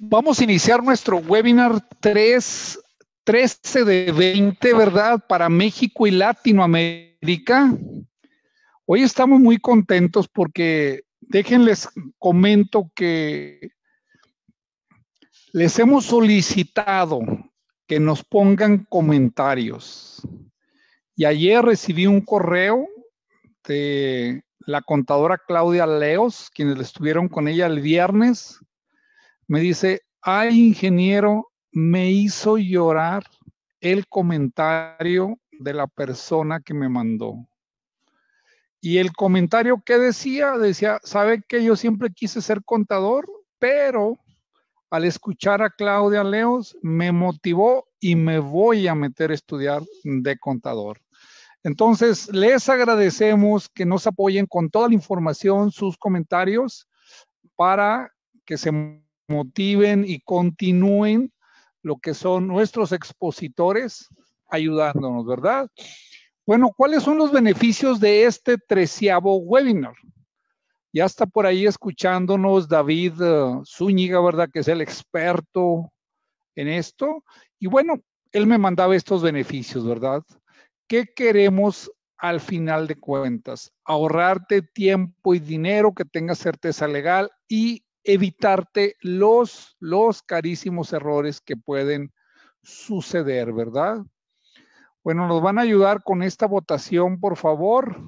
Vamos a iniciar nuestro webinar 3, 13 de 20, ¿verdad? Para México y Latinoamérica. Hoy estamos muy contentos porque déjenles comento que les hemos solicitado que nos pongan comentarios. Y ayer recibí un correo de la contadora Claudia Leos, quienes estuvieron con ella el viernes, me dice, ay ingeniero, me hizo llorar el comentario de la persona que me mandó. Y el comentario que decía, decía, sabe que yo siempre quise ser contador, pero al escuchar a Claudia Leos me motivó y me voy a meter a estudiar de contador. Entonces, les agradecemos que nos apoyen con toda la información, sus comentarios, para que se motiven y continúen lo que son nuestros expositores ayudándonos, ¿verdad? Bueno, ¿cuáles son los beneficios de este treceavo webinar? Ya está por ahí escuchándonos David eh, Zúñiga, ¿verdad? Que es el experto en esto. Y bueno, él me mandaba estos beneficios, ¿verdad? ¿Qué queremos al final de cuentas? Ahorrarte tiempo y dinero, que tengas certeza legal y evitarte los, los carísimos errores que pueden suceder, ¿verdad? Bueno, nos van a ayudar con esta votación, por favor.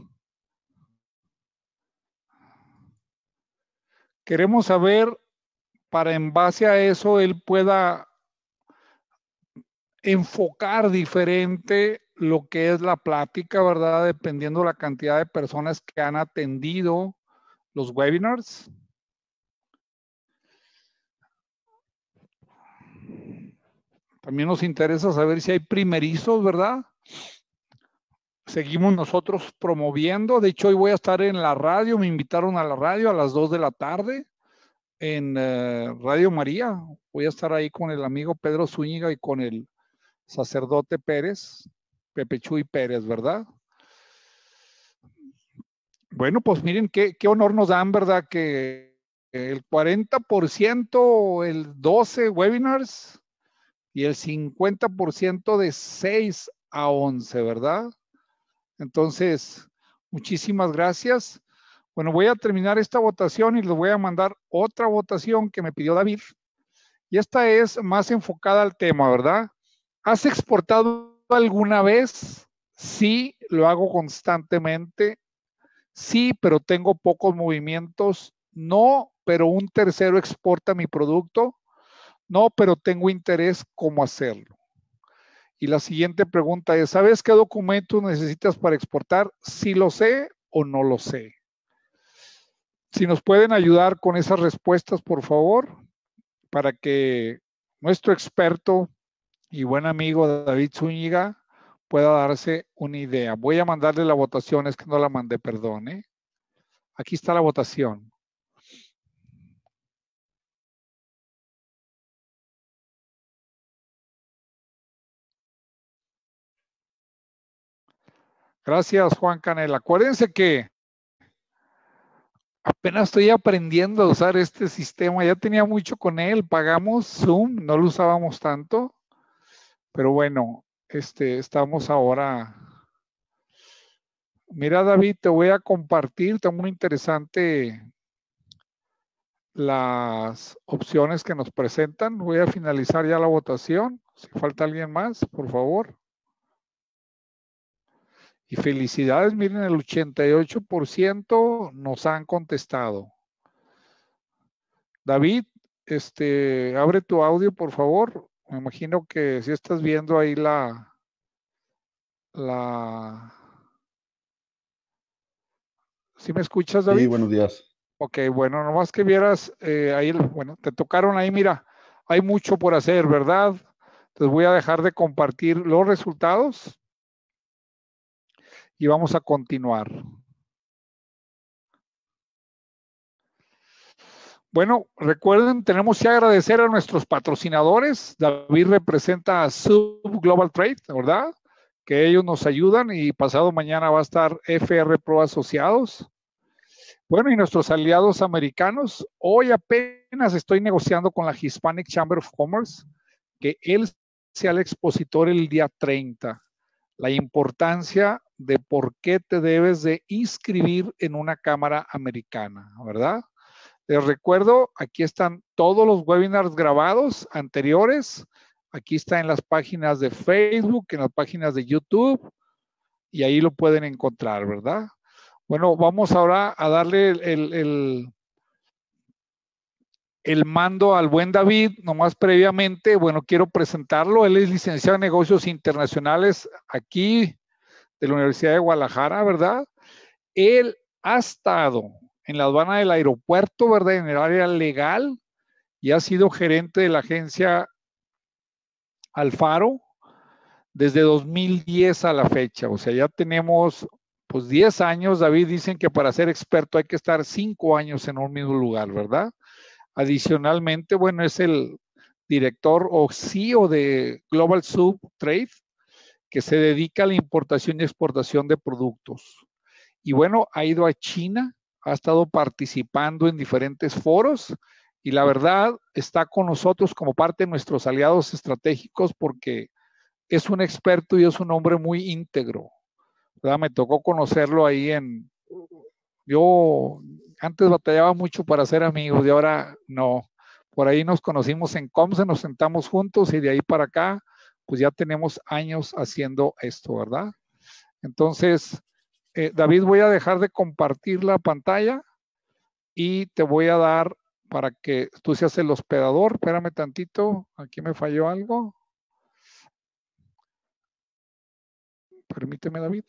Queremos saber para en base a eso él pueda enfocar diferente lo que es la plática, ¿verdad? Dependiendo la cantidad de personas que han atendido los webinars. También nos interesa saber si hay primerizos, ¿verdad? Seguimos nosotros promoviendo. De hecho, hoy voy a estar en la radio. Me invitaron a la radio a las 2 de la tarde en eh, Radio María. Voy a estar ahí con el amigo Pedro Zúñiga y con el sacerdote Pérez, Pepe Chuy Pérez, ¿verdad? Bueno, pues miren qué, qué honor nos dan, ¿verdad? Que el 40%, el 12 webinars, y el 50% de 6 a 11, ¿verdad? Entonces, muchísimas gracias. Bueno, voy a terminar esta votación y les voy a mandar otra votación que me pidió David. Y esta es más enfocada al tema, ¿verdad? ¿Has exportado alguna vez? Sí, lo hago constantemente. Sí, pero tengo pocos movimientos. No, pero un tercero exporta mi producto. No, pero tengo interés cómo hacerlo. Y la siguiente pregunta es, ¿sabes qué documento necesitas para exportar? Si lo sé o no lo sé. Si nos pueden ayudar con esas respuestas, por favor, para que nuestro experto y buen amigo David Zúñiga pueda darse una idea. Voy a mandarle la votación, es que no la mandé, perdón. ¿eh? Aquí está la votación. Gracias, Juan Canel. Acuérdense que apenas estoy aprendiendo a usar este sistema. Ya tenía mucho con él. Pagamos Zoom, no lo usábamos tanto. Pero bueno, este, estamos ahora. Mira, David, te voy a compartir. Está muy interesante las opciones que nos presentan. Voy a finalizar ya la votación. Si falta alguien más, por favor. Y felicidades, miren, el 88% nos han contestado. David, este, abre tu audio, por favor. Me imagino que si estás viendo ahí la, la, ¿Sí me escuchas, David? Sí, buenos días. Ok, bueno, nomás que vieras, eh, ahí, bueno, te tocaron ahí, mira, hay mucho por hacer, ¿verdad? Entonces voy a dejar de compartir los resultados y vamos a continuar. Bueno, recuerden, tenemos que agradecer a nuestros patrocinadores. David representa a Sub Global Trade, ¿verdad? Que ellos nos ayudan y pasado mañana va a estar FR Pro Asociados. Bueno, y nuestros aliados americanos. Hoy apenas estoy negociando con la Hispanic Chamber of Commerce que él sea el expositor el día 30 la importancia de por qué te debes de inscribir en una cámara americana, ¿verdad? Les recuerdo, aquí están todos los webinars grabados anteriores. Aquí está en las páginas de Facebook, en las páginas de YouTube, y ahí lo pueden encontrar, ¿verdad? Bueno, vamos ahora a darle el, el, el mando al buen David, nomás previamente, bueno, quiero presentarlo. Él es licenciado en negocios internacionales aquí de la Universidad de Guadalajara, ¿verdad? Él ha estado en la aduana del aeropuerto, ¿verdad? En el área legal y ha sido gerente de la agencia Alfaro desde 2010 a la fecha. O sea, ya tenemos pues 10 años. David dicen que para ser experto hay que estar 5 años en un mismo lugar, ¿verdad? Adicionalmente, bueno, es el director o CEO de Global Sub Trade, que se dedica a la importación y exportación de productos. Y bueno, ha ido a China, ha estado participando en diferentes foros y la verdad está con nosotros como parte de nuestros aliados estratégicos porque es un experto y es un hombre muy íntegro. Me tocó conocerlo ahí en, yo antes batallaba mucho para ser amigos de ahora no. Por ahí nos conocimos en Comse, nos sentamos juntos y de ahí para acá, pues ya tenemos años haciendo esto, ¿verdad? Entonces, eh, David, voy a dejar de compartir la pantalla y te voy a dar para que tú seas el hospedador. Espérame tantito, aquí me falló algo. Permíteme, David.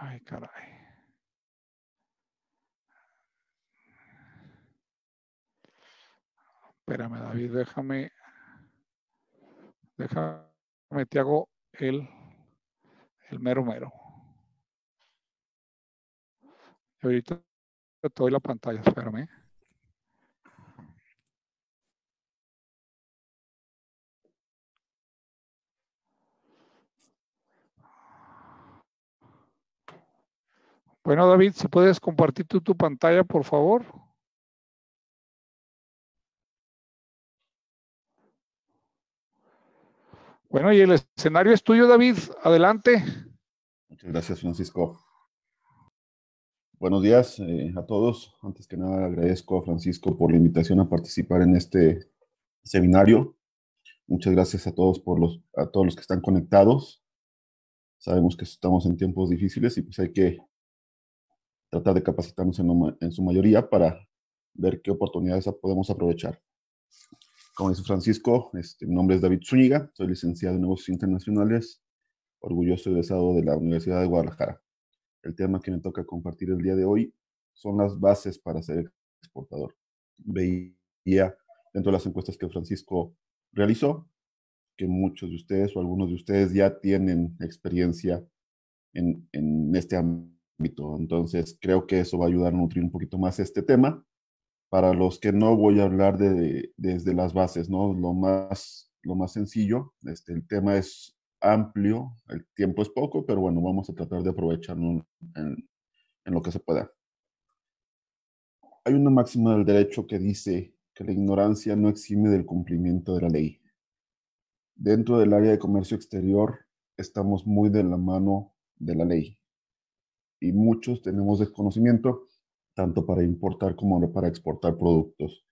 Ay, caray. Espérame, David, déjame. Déjame, te hago el, el mero mero. ahorita te doy la pantalla, espérame. Bueno, David, si puedes compartir tú tu pantalla, por favor. Bueno, y el escenario es tuyo, David. Adelante. Muchas gracias, Francisco. Buenos días eh, a todos. Antes que nada, agradezco a Francisco por la invitación a participar en este seminario. Muchas gracias a todos por los a todos los que están conectados. Sabemos que estamos en tiempos difíciles y pues hay que tratar de capacitarnos en, su mayoría para ver qué oportunidades podemos aprovechar. Como dice Francisco, este, mi nombre es David Zúñiga, soy licenciado en negocios internacionales, orgulloso egresado de la Universidad de Guadalajara. El tema que me toca compartir el día de hoy son las bases para ser exportador. Veía dentro de las encuestas que Francisco realizó que muchos de ustedes o algunos de ustedes ya tienen experiencia en, en este ámbito entonces, creo que eso va a ayudar a nutrir un poquito más este tema. Para los que no voy a hablar de, desde las bases, ¿no? Lo más, lo más sencillo, este, el tema es amplio, el tiempo es poco, pero bueno, vamos a tratar de aprovecharlo en, en lo que se pueda. Hay una máxima del derecho que dice que la ignorancia no exime del cumplimiento de la ley. Dentro del área de comercio exterior estamos muy de la mano de la ley y muchos tenemos desconocimiento tanto para importar como para exportar productos.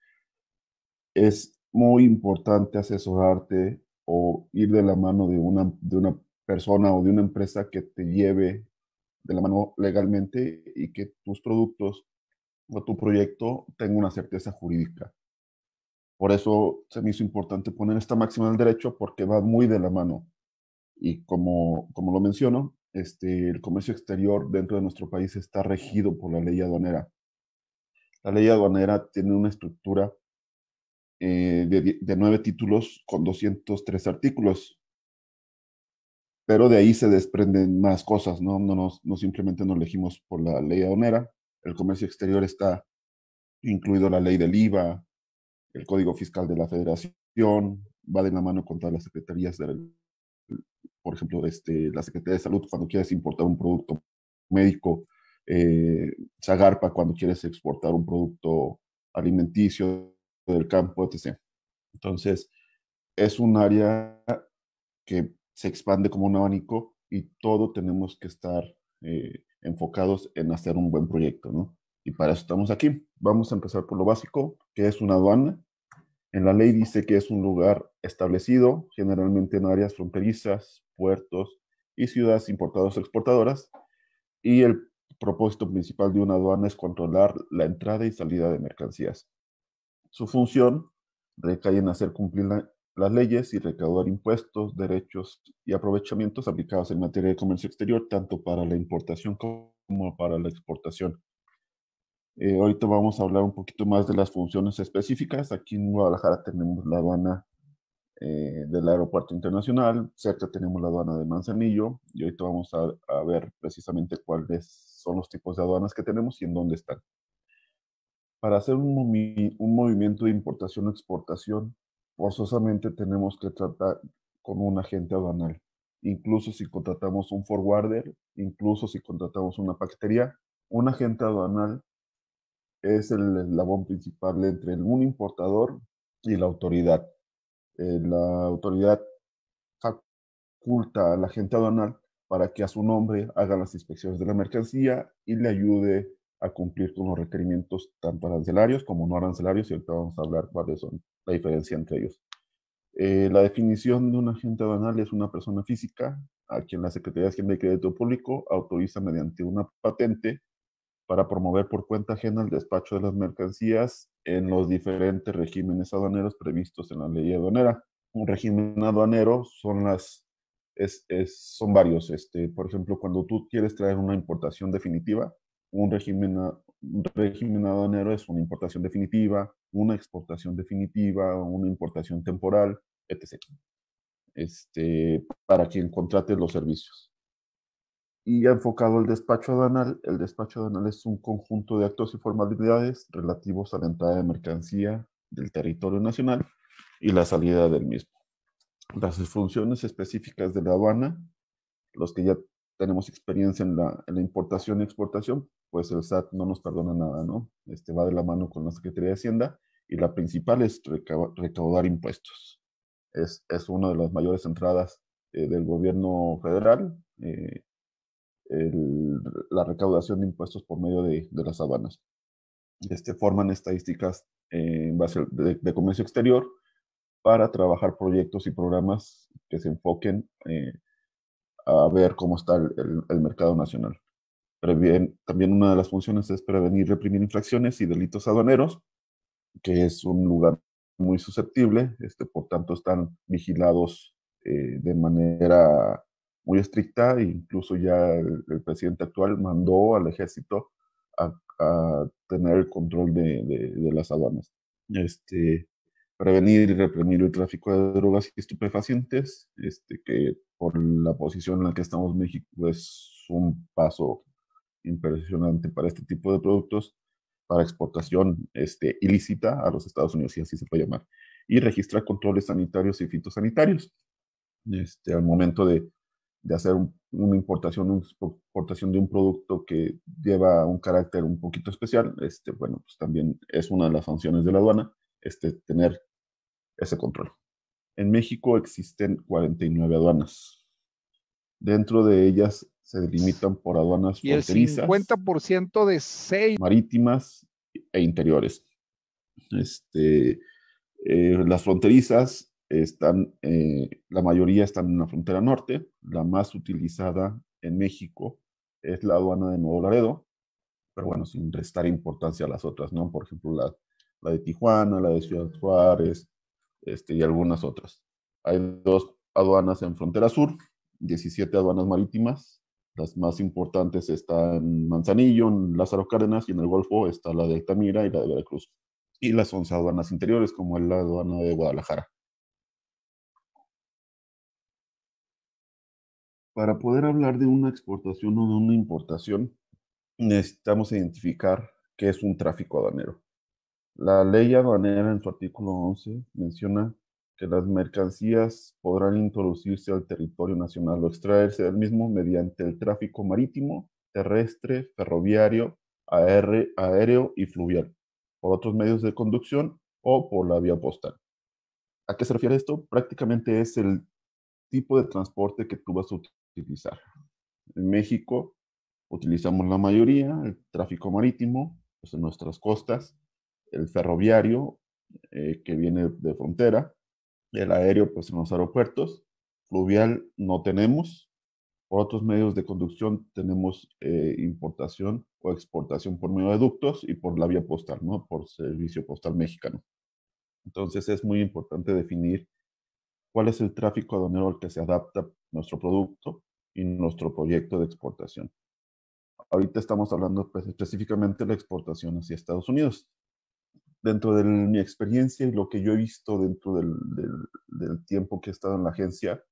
Es muy importante asesorarte o ir de la mano de una, de una persona o de una empresa que te lleve de la mano legalmente y que tus productos o tu proyecto tenga una certeza jurídica. Por eso se me hizo importante poner esta máxima del derecho porque va muy de la mano. Y como, como lo menciono, este, el comercio exterior dentro de nuestro país está regido por la ley aduanera. La ley aduanera tiene una estructura eh, de, nueve títulos con 203 artículos, pero de ahí se desprenden más cosas, ¿no? No, no, simplemente nos elegimos por la ley aduanera, el comercio exterior está incluido la ley del IVA, el Código Fiscal de la Federación, va de la mano con todas las secretarías de la por ejemplo, este, la Secretaría de Salud cuando quieres importar un producto médico, eh, Zagarpa cuando quieres exportar un producto alimenticio del campo, etc. Entonces, es un área que se expande como un abanico y todo tenemos que estar eh, enfocados en hacer un buen proyecto, ¿no? Y para eso estamos aquí. Vamos a empezar por lo básico, que es una aduana, en la ley dice que es un lugar establecido, generalmente en áreas fronterizas, puertos y ciudades importadoras o exportadoras, y el propósito principal de una aduana es controlar la entrada y salida de mercancías. Su función recae en hacer cumplir las leyes y recaudar impuestos, derechos y aprovechamientos aplicados en materia de comercio exterior, tanto para la importación como para la exportación. Eh, ahorita vamos a hablar un poquito más de las funciones específicas. Aquí en Guadalajara tenemos la aduana eh, del aeropuerto internacional, cerca tenemos la aduana de Manzanillo y ahorita vamos a, ver precisamente cuáles son los tipos de aduanas que tenemos y en dónde están. Para hacer un, movimiento de importación exportación, forzosamente tenemos que tratar con un agente aduanal. Incluso si contratamos un forwarder, incluso si contratamos una paquetería, un agente aduanal es el eslabón principal entre un importador y la autoridad. Eh, la autoridad faculta al agente aduanal para que a su nombre haga las inspecciones de la mercancía y le ayude a cumplir con los requerimientos tanto arancelarios como no arancelarios, y ahorita vamos a hablar cuáles son la diferencia entre ellos. Eh, la definición de un agente aduanal es una persona física a quien la Secretaría de Hacienda y Crédito Público autoriza mediante una patente para promover por cuenta ajena el despacho de las mercancías en los diferentes regímenes aduaneros previstos en la ley aduanera. Un régimen aduanero son varios. Este, por ejemplo, cuando tú quieres traer una importación definitiva, un régimen, aduanero es una importación definitiva, una exportación definitiva, una importación temporal, etc. Este, para quien contrate los servicios y enfocado el despacho aduanal. El despacho aduanal es un conjunto de actos y formalidades relativos a la entrada de mercancía del territorio nacional y la salida del mismo. Las funciones específicas de la aduana, los que ya tenemos experiencia en la, importación y exportación, pues el SAT no nos perdona nada, ¿no? Este va de la mano con la Secretaría de Hacienda y la principal es recaudar impuestos. Es, es una de las mayores entradas eh, del gobierno federal, eh, la recaudación de impuestos por medio de, de las aduanas. Este, forman estadísticas en base de, comercio exterior para trabajar proyectos y programas que se enfoquen eh, a ver cómo está el, mercado nacional. Previen, también una de las funciones es prevenir, reprimir infracciones y delitos aduaneros, que es un lugar muy susceptible, este, por tanto están vigilados eh, de manera muy estricta, e incluso ya el, presidente actual mandó al ejército a, tener el control de, las aduanas. Este, prevenir y reprimir el tráfico de drogas y estupefacientes, este, que por la posición en la que estamos México es un paso impresionante para este tipo de productos, para exportación este, ilícita a los Estados Unidos, si así se puede llamar, y registrar controles sanitarios y fitosanitarios. Este, al momento de de hacer una importación, una exportación de un producto que lleva un carácter un poquito especial, este, bueno, pues también es una de las funciones de la aduana, este, tener ese control. En México existen 49 aduanas. Dentro de ellas se delimitan por aduanas y el 50% de seis marítimas e interiores. Este, eh, las fronterizas están, eh, la mayoría están en la frontera norte, la más utilizada en México es la aduana de Nuevo Laredo, pero bueno, sin restar importancia a las otras, ¿no? Por ejemplo, la, la de Tijuana, la de Ciudad Juárez, este, y algunas otras. Hay dos aduanas en frontera sur, 17 aduanas marítimas, las más importantes están en Manzanillo, en Lázaro Cárdenas y en el Golfo está la de Altamira y la de Veracruz. Y las 11 aduanas interiores, como es la aduana de Guadalajara. para poder hablar de una exportación o de una importación, necesitamos identificar qué es un tráfico aduanero. La ley aduanera en su artículo 11 menciona que las mercancías podrán introducirse al territorio nacional o extraerse del mismo mediante el tráfico marítimo, terrestre, ferroviario, aéreo y fluvial, por otros medios de conducción o por la vía postal. ¿A qué se refiere esto? Prácticamente es el tipo de transporte que tú vas a en México utilizamos la mayoría, el tráfico marítimo, pues en nuestras costas, el ferroviario, eh, que viene de frontera, el aéreo, pues en los aeropuertos, fluvial no tenemos, por otros medios de conducción tenemos eh, importación o exportación por medio de ductos y por la vía postal, ¿no? Por servicio postal mexicano. Entonces es muy importante definir cuál es el tráfico aduanero al que se adapta nuestro producto y nuestro proyecto de exportación. Ahorita estamos hablando pues, específicamente de la exportación hacia Estados Unidos. Dentro de mi experiencia y lo que yo he visto dentro del, tiempo que he estado en la agencia,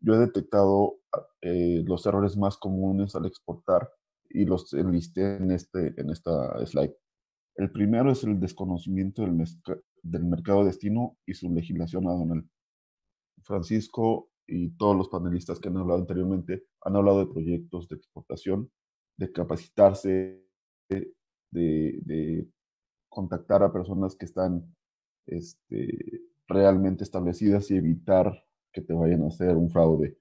yo he detectado eh, los errores más comunes al exportar y los enlisté en, este, en esta slide. El primero es el desconocimiento del, del mercado destino y su legislación aduanal. Francisco y todos los panelistas que han hablado anteriormente han hablado de proyectos de exportación, de capacitarse, de, de contactar a personas que están este, realmente establecidas y evitar que te vayan a hacer un fraude.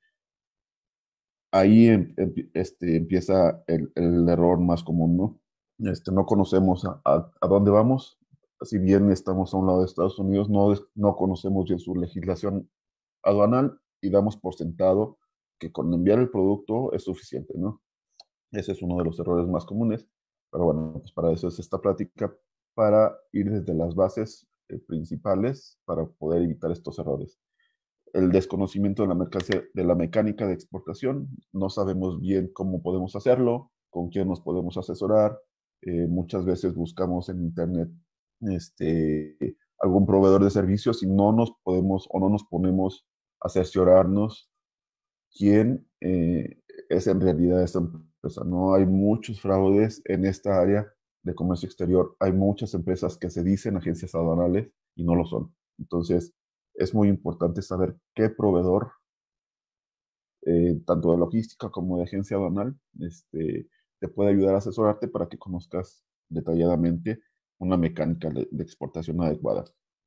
Ahí em, este, empieza el, error más común, ¿no? Este, no conocemos a, a, a, dónde vamos. Si bien estamos a un lado de Estados Unidos, no, no conocemos bien su legislación aduanal y damos por sentado que con enviar el producto es suficiente, ¿no? Ese es uno de los errores más comunes, pero bueno, pues para eso es esta práctica, para ir desde las bases eh, principales para poder evitar estos errores. El desconocimiento de la, mercancía, de la mecánica de exportación, no sabemos bien cómo podemos hacerlo, con quién nos podemos asesorar, eh, muchas veces buscamos en internet este, algún proveedor de servicios y no nos podemos o no nos ponemos asesorarnos quién eh, es en realidad esta empresa. No hay muchos fraudes en esta área de comercio exterior. Hay muchas empresas que se dicen agencias aduanales y no lo son. Entonces, es muy importante saber qué proveedor, eh, tanto de logística como de agencia aduanal, este, te puede ayudar a asesorarte para que conozcas detalladamente una mecánica de exportación adecuada.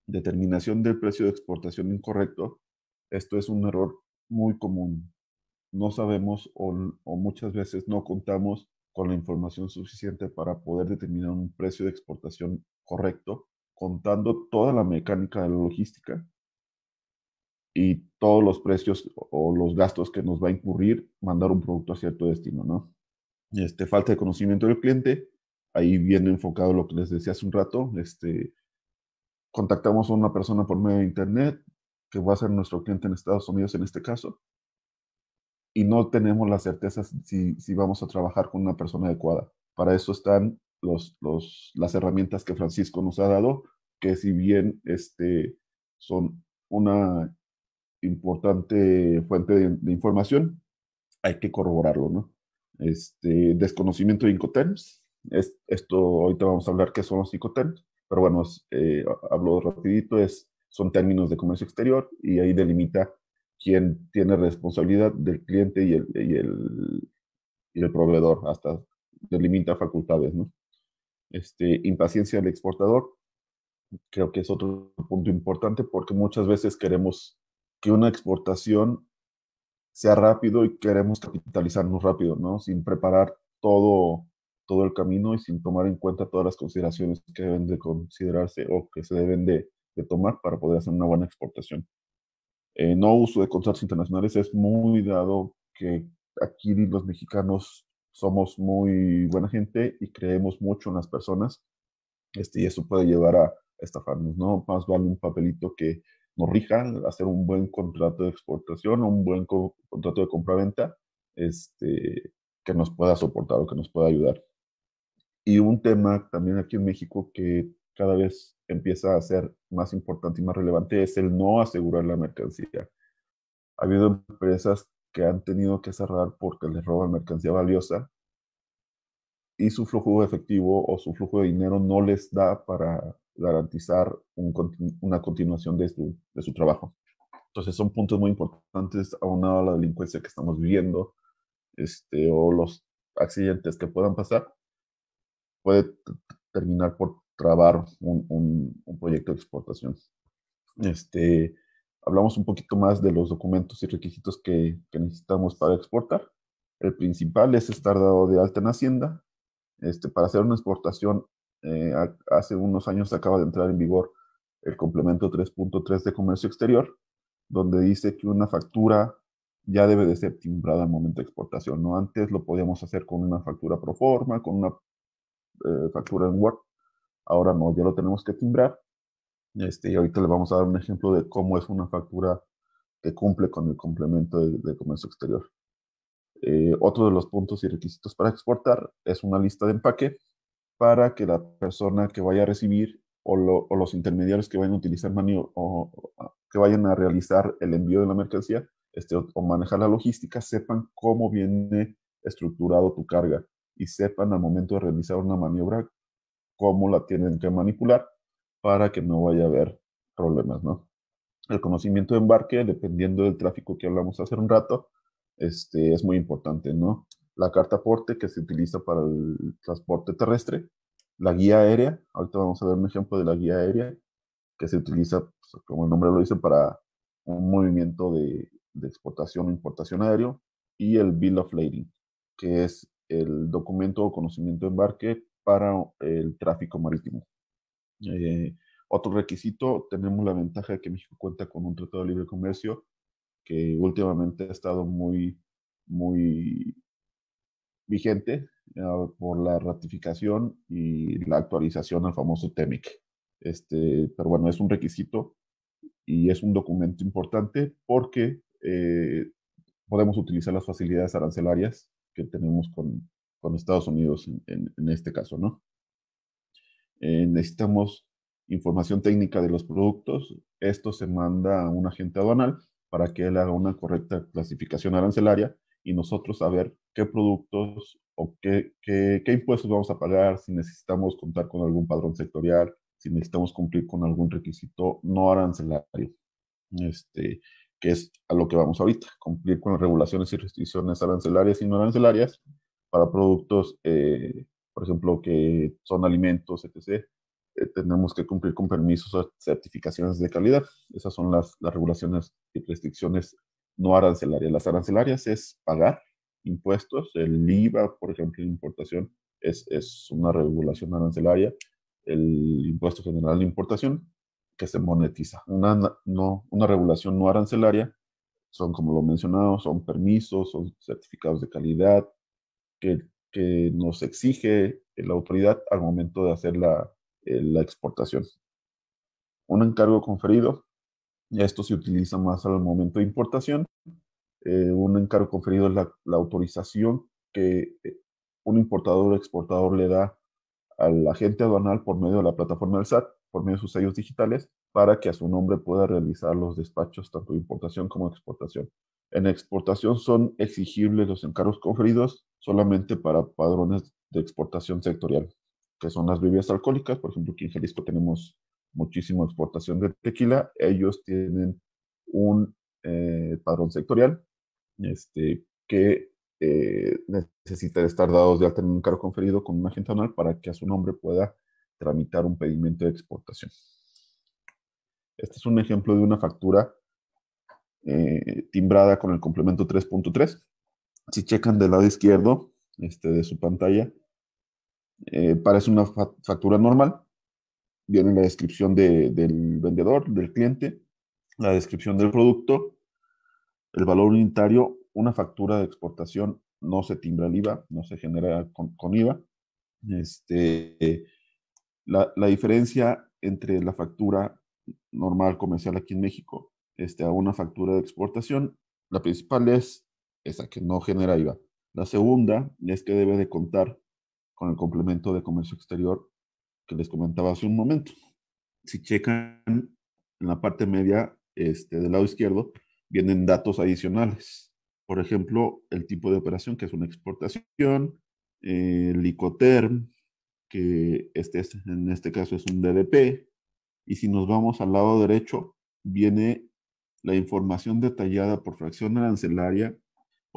Determinación del precio de exportación incorrecto esto es un error muy común. No sabemos o, muchas veces no contamos con la información suficiente para poder determinar un precio de exportación correcto, contando toda la mecánica de la logística y todos los precios o los gastos que nos va a incurrir mandar un producto a cierto destino, ¿no? Este, falta de conocimiento del cliente, ahí viene enfocado lo que les decía hace un rato, este, contactamos a una persona por medio de internet, que va a ser nuestro cliente en Estados Unidos en este caso, y no tenemos la certeza si, si vamos a trabajar con una persona adecuada. Para eso están los, los, las herramientas que Francisco nos ha dado, que si bien este, son una importante fuente de, información, hay que corroborarlo, ¿no? Este, desconocimiento de Incoterms, es, esto ahorita vamos a hablar qué son los Incoterms, pero bueno, eh, hablo rapidito, es son términos de comercio exterior y ahí delimita quién tiene responsabilidad del cliente y el, y el proveedor, hasta delimita facultades, ¿no? Este, impaciencia del exportador, creo que es otro punto importante porque muchas veces queremos que una exportación sea rápido y queremos capitalizarnos rápido, ¿no? Sin preparar todo, todo el camino y sin tomar en cuenta todas las consideraciones que deben de considerarse o que se deben de, tomar para poder hacer una buena exportación. Eh, no uso de contratos internacionales es muy dado que aquí los mexicanos somos muy buena gente y creemos mucho en las personas este, y eso puede llevar a estafarnos, ¿no? Más vale un papelito que nos rija, hacer un buen contrato de exportación o un buen contrato de compraventa este, que nos pueda soportar o que nos pueda ayudar. Y un tema también aquí en México que cada vez empieza a ser más importante y más relevante es el no asegurar la mercancía. Ha habido empresas que han tenido que cerrar porque les roban mercancía valiosa y su flujo de efectivo o su flujo de dinero no les da para garantizar una continuación de su, de su trabajo. Entonces son puntos muy importantes aunado a la delincuencia que estamos viviendo este, o los accidentes que puedan pasar. Puede terminar por trabar un, un, proyecto de exportación. Este, hablamos un poquito más de los documentos y requisitos que, necesitamos para exportar. El principal es estar dado de alta en Hacienda. Este, para hacer una exportación, eh, hace unos años acaba de entrar en vigor el complemento 3.3 de comercio exterior, donde dice que una factura ya debe de ser timbrada al momento de exportación. ¿no? Antes lo podíamos hacer con una factura pro forma, con una eh, factura en Word, Ahora no, ya lo tenemos que timbrar. Este, y ahorita le vamos a dar un ejemplo de cómo es una factura que cumple con el complemento de, comercio exterior. Eh, otro de los puntos y requisitos para exportar es una lista de empaque para que la persona que vaya a recibir o, los intermediarios que vayan a utilizar o, que vayan a realizar el envío de la mercancía este, o manejar la logística sepan cómo viene estructurado tu carga y sepan al momento de realizar una maniobra cómo la tienen que manipular para que no vaya a haber problemas, ¿no? El conocimiento de embarque, dependiendo del tráfico que hablamos hace un rato, este, es muy importante, ¿no? La carta porte que se utiliza para el transporte terrestre, la guía aérea, ahorita vamos a ver un ejemplo de la guía aérea, que se utiliza, pues, como el nombre lo dice, para un movimiento de, de exportación o importación aéreo, y el Bill of Lading, que es el documento o conocimiento de embarque para el tráfico marítimo. Eh, otro requisito, tenemos la ventaja de que México cuenta con un tratado de libre comercio que últimamente ha estado muy, muy vigente eh, por la ratificación y la actualización al famoso TEMIC. Este, pero bueno, es un requisito y es un documento importante porque eh, podemos utilizar las facilidades arancelarias que tenemos con, con Estados Unidos en, este caso, ¿no? Eh, necesitamos información técnica de los productos. Esto se manda a un agente aduanal para que él haga una correcta clasificación arancelaria y nosotros saber qué productos o qué, impuestos vamos a pagar, si necesitamos contar con algún padrón sectorial, si necesitamos cumplir con algún requisito no arancelario, este, que es a lo que vamos ahorita, cumplir con las regulaciones y restricciones arancelarias y no arancelarias para productos, eh, por ejemplo, que son alimentos, etc., eh, tenemos que cumplir con permisos o certificaciones de calidad. Esas son las, regulaciones y restricciones no arancelarias. Las arancelarias es pagar impuestos, el IVA, por ejemplo, de importación es, es una regulación arancelaria, el impuesto general de importación que se monetiza. Una, no, una regulación no arancelaria son, como lo mencionado, son permisos, son certificados de calidad, que, nos exige la autoridad al momento de hacer la, eh, la exportación. Un encargo conferido, y esto se utiliza más al momento de importación, eh, un encargo conferido es la, la, autorización que eh, un importador o exportador le da al agente aduanal por medio de la plataforma del SAT, por medio de sus sellos digitales, para que a su nombre pueda realizar los despachos tanto de importación como de exportación. En exportación son exigibles los encargos conferidos solamente para padrones de exportación sectorial, que son las bebidas alcohólicas. Por ejemplo, aquí en Jalisco tenemos muchísima exportación de tequila. Ellos tienen un eh, padrón sectorial este, que eh, necesita estar dados de alta en un cargo conferido con un agente anual para que a su nombre pueda tramitar un pedimento de exportación. Este es un ejemplo de una factura eh, timbrada con el complemento 3.3 si checan del lado izquierdo este, de su pantalla, eh, parece una factura normal. Viene la descripción de, del vendedor, del cliente, la descripción del producto, el valor unitario, una factura de exportación, no se timbra el IVA, no se genera con, con IVA. Este, la, la, diferencia entre la factura normal comercial aquí en México este, a una factura de exportación, la principal es esa que no genera IVA. La segunda es que debe de contar con el complemento de comercio exterior que les comentaba hace un momento. Si checan en la parte media este, del lado izquierdo, vienen datos adicionales. Por ejemplo, el tipo de operación que es una exportación, eh, el Icoterm, que este, en este caso es un DDP. Y si nos vamos al lado derecho, viene la información detallada por fracción arancelaria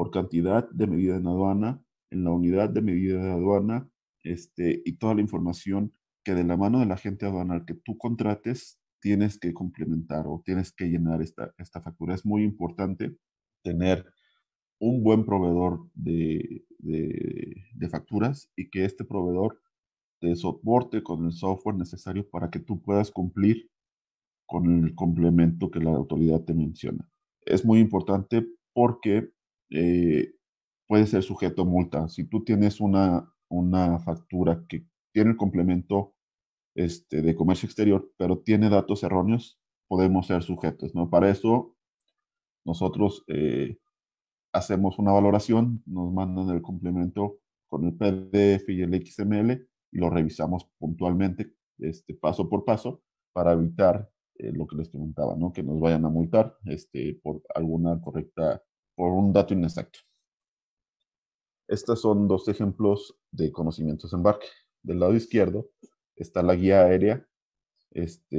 por cantidad de medida en aduana, en la unidad de medida de aduana, este, y toda la información que de la mano del agente aduanal que tú contrates tienes que complementar o tienes que llenar esta, esta factura. Es muy importante tener un buen proveedor de, de, de facturas y que este proveedor te soporte con el software necesario para que tú puedas cumplir con el complemento que la autoridad te menciona. Es muy importante porque eh, puede ser sujeto a multa. Si tú tienes una, una factura que tiene el complemento este, de comercio exterior, pero tiene datos erróneos, podemos ser sujetos. ¿no? Para eso, nosotros eh, hacemos una valoración, nos mandan el complemento con el PDF y el XML y lo revisamos puntualmente, este, paso por paso, para evitar eh, lo que les comentaba, ¿no? que nos vayan a multar este, por alguna correcta por un dato inexacto. Estos son dos ejemplos de conocimientos embarque. Del lado izquierdo está la guía aérea este,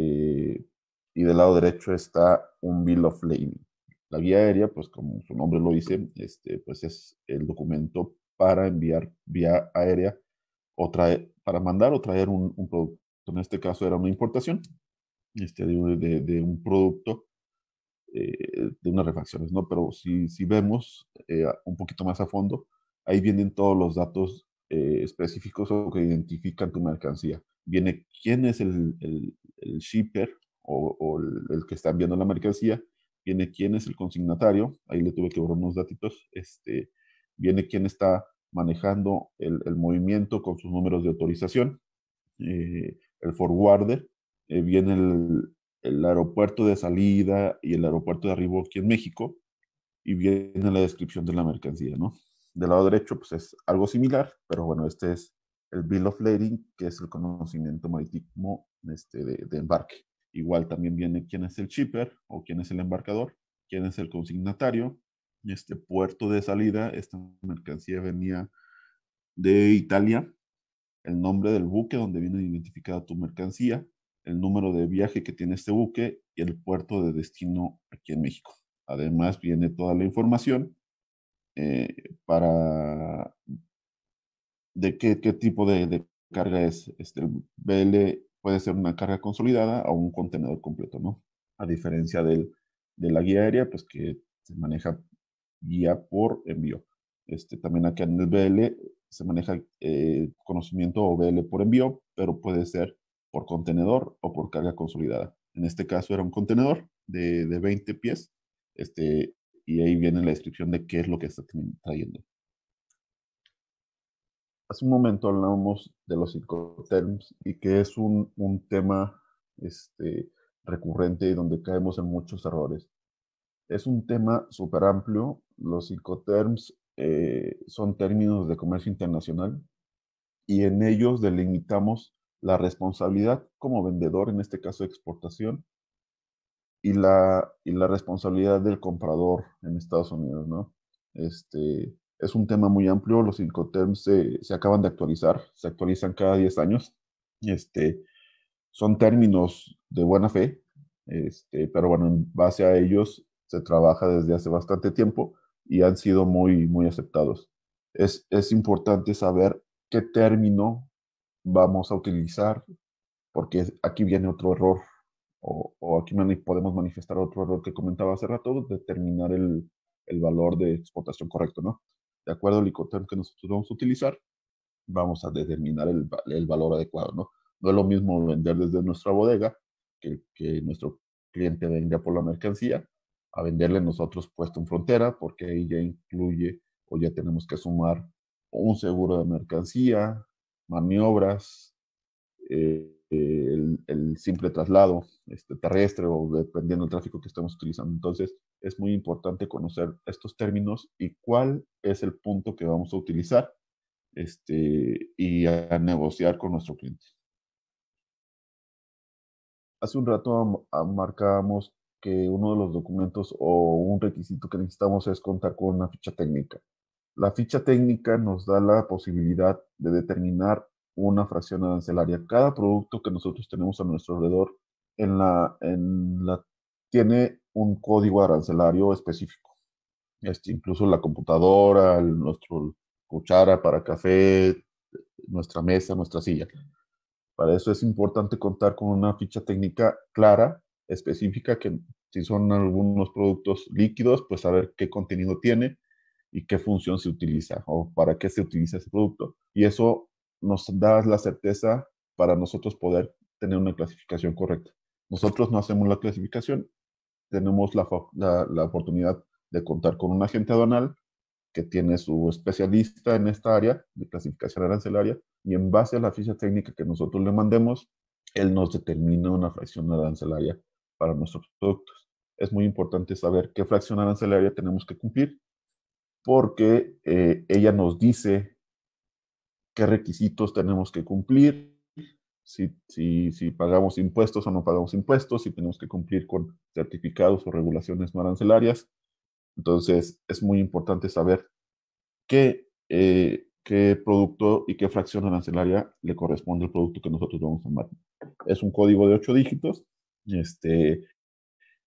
y del lado derecho está un bill of lading. La guía aérea, pues como su nombre lo dice, este, pues es el documento para enviar vía aérea o para mandar o traer un, producto. En este caso era una importación este, de, de, un producto eh, de unas refacciones, ¿no? Pero si, vemos eh, un poquito más a fondo, ahí vienen todos los datos eh, específicos o que identifican tu mercancía. Viene quién es el, shipper o, el, que está enviando la mercancía, viene quién es el consignatario, ahí le tuve que borrar unos datitos, este, viene quién está manejando el, movimiento con sus números de autorización, el forwarder, viene el, el aeropuerto de salida y el aeropuerto de arribo aquí en México, y viene la descripción de la mercancía, ¿no? Del lado derecho, pues es algo similar, pero bueno, este es el Bill of Lading, que es el conocimiento marítimo este, de, de embarque. Igual también viene quién es el shipper o quién es el embarcador, quién es el consignatario, este puerto de salida, esta mercancía venía de Italia, el nombre del buque donde viene identificada tu mercancía, el número de viaje que tiene este buque y el puerto de destino aquí en México. Además viene toda la información eh, para de qué, tipo de, carga es. Este, el BL puede ser una carga consolidada o un contenedor completo, ¿no? A diferencia de la guía aérea, pues que se maneja guía por envío. Este, también acá en el BL se maneja eh, conocimiento o BL por envío, pero puede ser por contenedor o por carga consolidada. En este caso era un contenedor de, de 20 pies, este, y ahí viene la descripción de qué es lo que está trayendo. Hace un momento hablamos de los incoterms y que es un, tema este, recurrente y donde caemos en muchos errores. Es un tema súper amplio. Los incoterms eh, son términos de comercio internacional y en ellos delimitamos la responsabilidad como vendedor, en este caso de exportación, y la, la responsabilidad del comprador en Estados Unidos, ¿no? Este, es un tema muy amplio, los Incoterms se, se acaban de actualizar, se actualizan cada 10 años, este, son términos de buena fe, este, pero bueno, en base a ellos se trabaja desde hace bastante tiempo y han sido muy, muy aceptados. Es, es importante saber qué término vamos a utilizar, porque aquí viene otro error, o, aquí podemos manifestar otro error que comentaba hace rato, determinar el, valor de exportación correcto, ¿no? De acuerdo al Icoterm que nosotros vamos a utilizar, vamos a determinar el, valor adecuado, ¿no? No es lo mismo vender desde nuestra bodega que, que nuestro cliente venga por la mercancía a venderle nosotros puesto en frontera, porque ahí ya incluye o ya tenemos que sumar un seguro de mercancía, maniobras, eh, eh, el, simple traslado este, terrestre o dependiendo del tráfico que estamos utilizando. Entonces, es muy importante conocer estos términos y cuál es el punto que vamos a utilizar este, y a, a negociar con nuestro cliente. Hace un rato ah, marcábamos que uno de los documentos o un requisito que necesitamos es contar con una ficha técnica. La ficha técnica nos da la posibilidad de determinar una fracción arancelaria. Cada producto que nosotros tenemos a nuestro alrededor tiene un código arancelario específico. Este, incluso la computadora, nuestro cuchara para café, nuestra mesa, nuestra silla. Para eso es importante contar con una ficha técnica clara, específica, que si son algunos productos líquidos, pues saber qué contenido tiene, y qué función se utiliza o para qué se utiliza ese producto. Y eso nos da la certeza para nosotros poder tener una clasificación correcta. Nosotros no hacemos la clasificación, tenemos la, oportunidad de contar con un agente aduanal que tiene su especialista en esta área de clasificación arancelaria y en base a la ficha técnica que nosotros le mandemos, él nos determina una fracción arancelaria para nuestros productos. Es muy importante saber qué fracción arancelaria tenemos que cumplir porque eh, ella nos dice qué requisitos tenemos que cumplir, si, si, pagamos impuestos o no pagamos impuestos, si tenemos que cumplir con certificados o regulaciones no arancelarias. Entonces, es muy importante saber qué, eh, qué producto y qué fracción arancelaria le corresponde al producto que nosotros vamos a tomar. Es un código de ocho dígitos, este,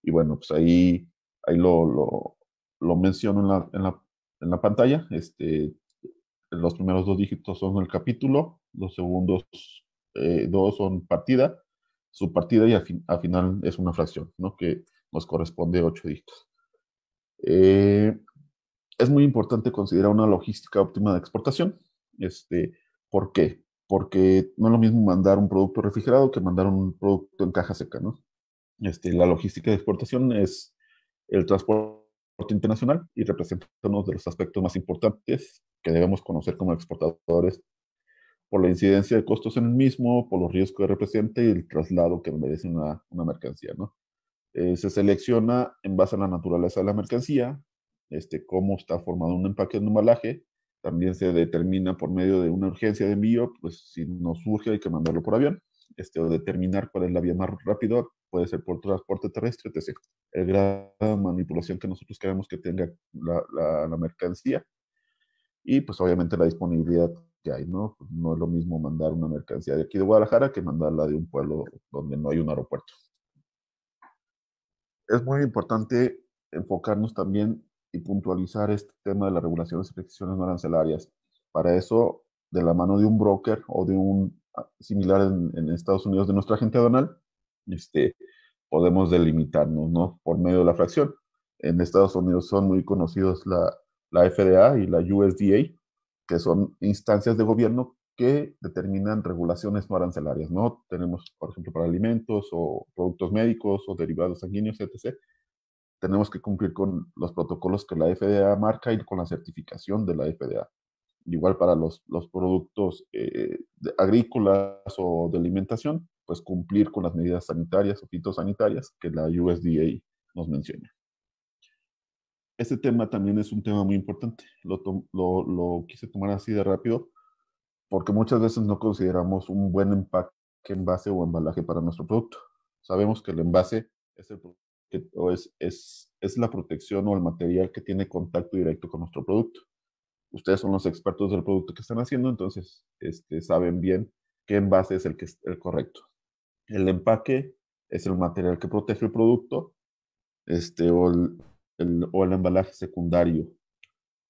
y bueno, pues ahí, ahí lo, lo, lo menciono en la, en la en la pantalla. Este, los primeros dos dígitos son el capítulo, los segundos eh, dos son partida, su partida y al, fin, final es una fracción, ¿no? Que nos corresponde ocho dígitos. Eh, es muy importante considerar una logística óptima de exportación. Este, ¿Por qué? Porque no es lo mismo mandar un producto refrigerado que mandar un producto en caja seca, ¿no? Este, la logística de exportación es el transporte internacional y representa uno de los aspectos más importantes que debemos conocer como exportadores por la incidencia de costos en el mismo, por los riesgos que representa y el traslado que merece una, una mercancía, ¿no? Eh, se selecciona en base a la naturaleza de la mercancía, este, cómo está formado un empaque un embalaje, también se determina por medio de una urgencia de envío, pues si no surge hay que mandarlo por avión, este, o determinar cuál es la vía más rápida, puede ser por transporte terrestre, etc el grado de manipulación que nosotros queremos que tenga la, la, mercancía y pues obviamente la disponibilidad que hay, ¿no? no es lo mismo mandar una mercancía de aquí de Guadalajara que mandarla de un pueblo donde no hay un aeropuerto. Es muy importante enfocarnos también y puntualizar este tema de las regulaciones y restricciones no arancelarias. Para eso, de la mano de un broker o de un ah, similar en, en Estados Unidos de nuestra agente aduanal, este, podemos delimitarnos, ¿no? Por medio de la fracción. En Estados Unidos son muy conocidos la, la FDA y la USDA, que son instancias de gobierno que determinan regulaciones no arancelarias, ¿no? Tenemos, por ejemplo, para alimentos o productos médicos o derivados sanguíneos, etc. Tenemos que cumplir con los protocolos que la FDA marca y con la certificación de la FDA. Igual para los, los productos eh, agrícolas o de alimentación, pues, cumplir con las medidas sanitarias o fitosanitarias que la USDA nos menciona. Este tema también es un tema muy importante. Lo, quise tomar así de rápido porque muchas veces no consideramos un buen empaque, envase o embalaje para nuestro producto. Sabemos que el envase es, la protección o el material que tiene contacto directo con nuestro producto ustedes son los expertos del producto que están haciendo, entonces este, saben bien qué envase es el correcto el empaque es el material que protege el producto este, o, el, embalaje secundario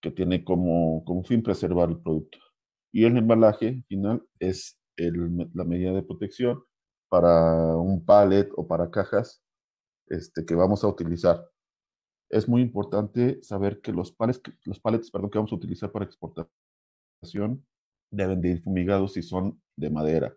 que tiene como, fin preservar el producto. Y el embalaje final es la medida de protección para un pallet o para cajas este, que vamos a utilizar. Es muy importante saber que los pallets, los pallets perdón, que vamos a utilizar para exportación deben de ir fumigados si son de madera.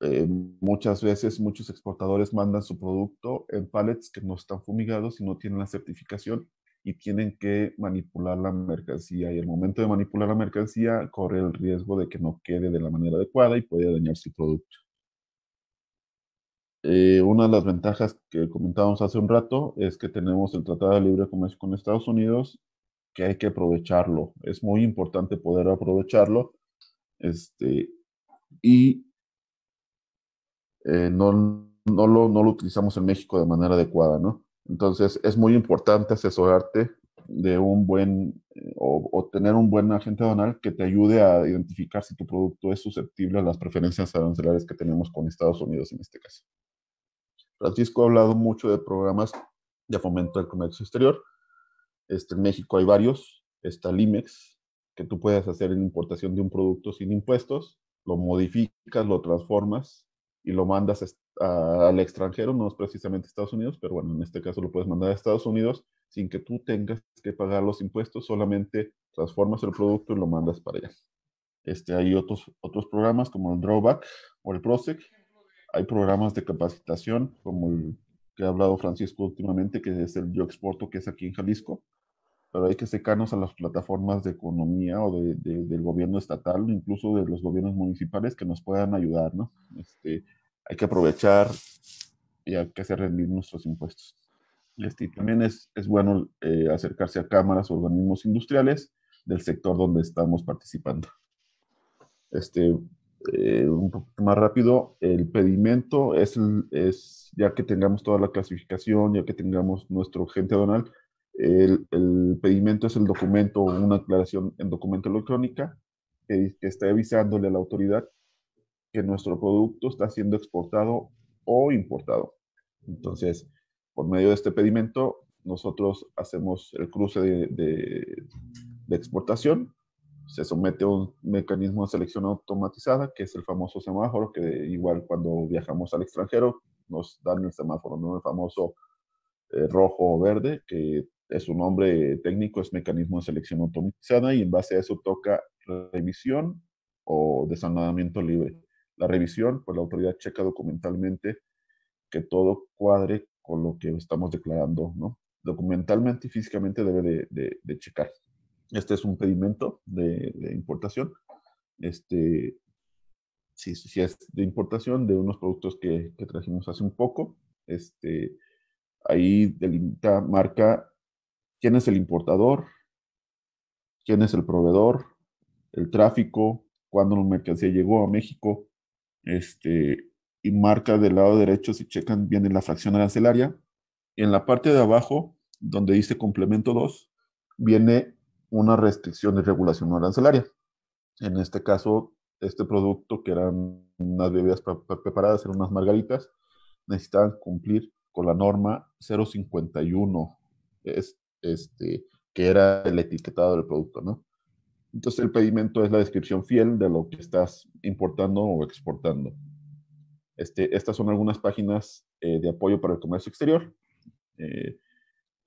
Eh, muchas veces muchos exportadores mandan su producto en pallets que no están fumigados y no tienen la certificación y tienen que manipular la mercancía. Y al momento de manipular la mercancía corre el riesgo de que no quede de la manera adecuada y puede dañar su producto. Eh, una de las ventajas que comentábamos hace un rato es que tenemos el Tratado de Libre Comercio con Estados Unidos, que hay que aprovecharlo. Es muy importante poder aprovecharlo. Este, y eh, no, no, lo, utilizamos en México de manera adecuada, ¿no? Entonces, es muy importante asesorarte de un buen eh, o, tener un buen agente aduanal que te ayude a identificar si tu producto es susceptible a las preferencias arancelarias que tenemos con Estados Unidos en este caso. Francisco ha hablado mucho de programas de fomento del comercio exterior. Este, en México hay varios. Está Limex, que tú puedes hacer en importación de un producto sin impuestos, lo modificas, lo transformas y lo mandas al extranjero, no es precisamente Estados Unidos, pero bueno, en este caso lo puedes mandar a Estados Unidos sin que tú tengas que pagar los impuestos, solamente transformas el producto y lo mandas para allá. Este, hay otros, otros programas como el Drawback o el Prosec. Hay programas de capacitación como el que ha hablado Francisco últimamente, que es el Yo Exporto, que es aquí en Jalisco, pero hay que secarnos a las plataformas de economía o de, del gobierno estatal, incluso de los gobiernos municipales que nos puedan ayudar, ¿no? Este, hay que aprovechar y hay que hacer rendir nuestros impuestos. Este, también es, es bueno eh, acercarse a cámaras o organismos industriales del sector donde estamos participando. Este, eh, un poco más rápido, el pedimento es, es ya que tengamos toda la clasificación, ya que tengamos nuestro agente aduanal, el, pedimento es el documento, una aclaración en documento electrónica que, está avisándole a la autoridad que nuestro producto está siendo exportado o importado. Entonces, por medio de este pedimento, nosotros hacemos el cruce de, exportación. Se somete a un mecanismo de selección automatizada, que es el famoso semáforo, que igual cuando viajamos al extranjero nos dan el semáforo, ¿no? El famoso eh, rojo o verde, que su nombre técnico es mecanismo de selección automatizada y en base a eso toca revisión o desanudamiento libre. La revisión, pues la autoridad checa documentalmente que todo cuadre con lo que estamos declarando, ¿no? Documentalmente y físicamente debe de, checar. Este es un pedimento de, importación. Este, si, si, es de importación de unos productos que, trajimos hace un poco, este, ahí delimita, marca quién es el importador, quién es el proveedor, el tráfico, cuándo la mercancía llegó a México, este, y marca del lado derecho si checan bien la fracción arancelaria. Y en la parte de abajo, donde dice complemento 2, viene una restricción de regulación arancelaria. En este caso, este producto, que eran unas bebidas preparadas, eran unas margaritas, necesitaban cumplir con la norma 051. Es este, que era el etiquetado del producto, ¿no? Entonces el pedimento es la descripción fiel de lo que estás importando o exportando. Este, estas son algunas páginas eh, de apoyo para el comercio exterior. Eh,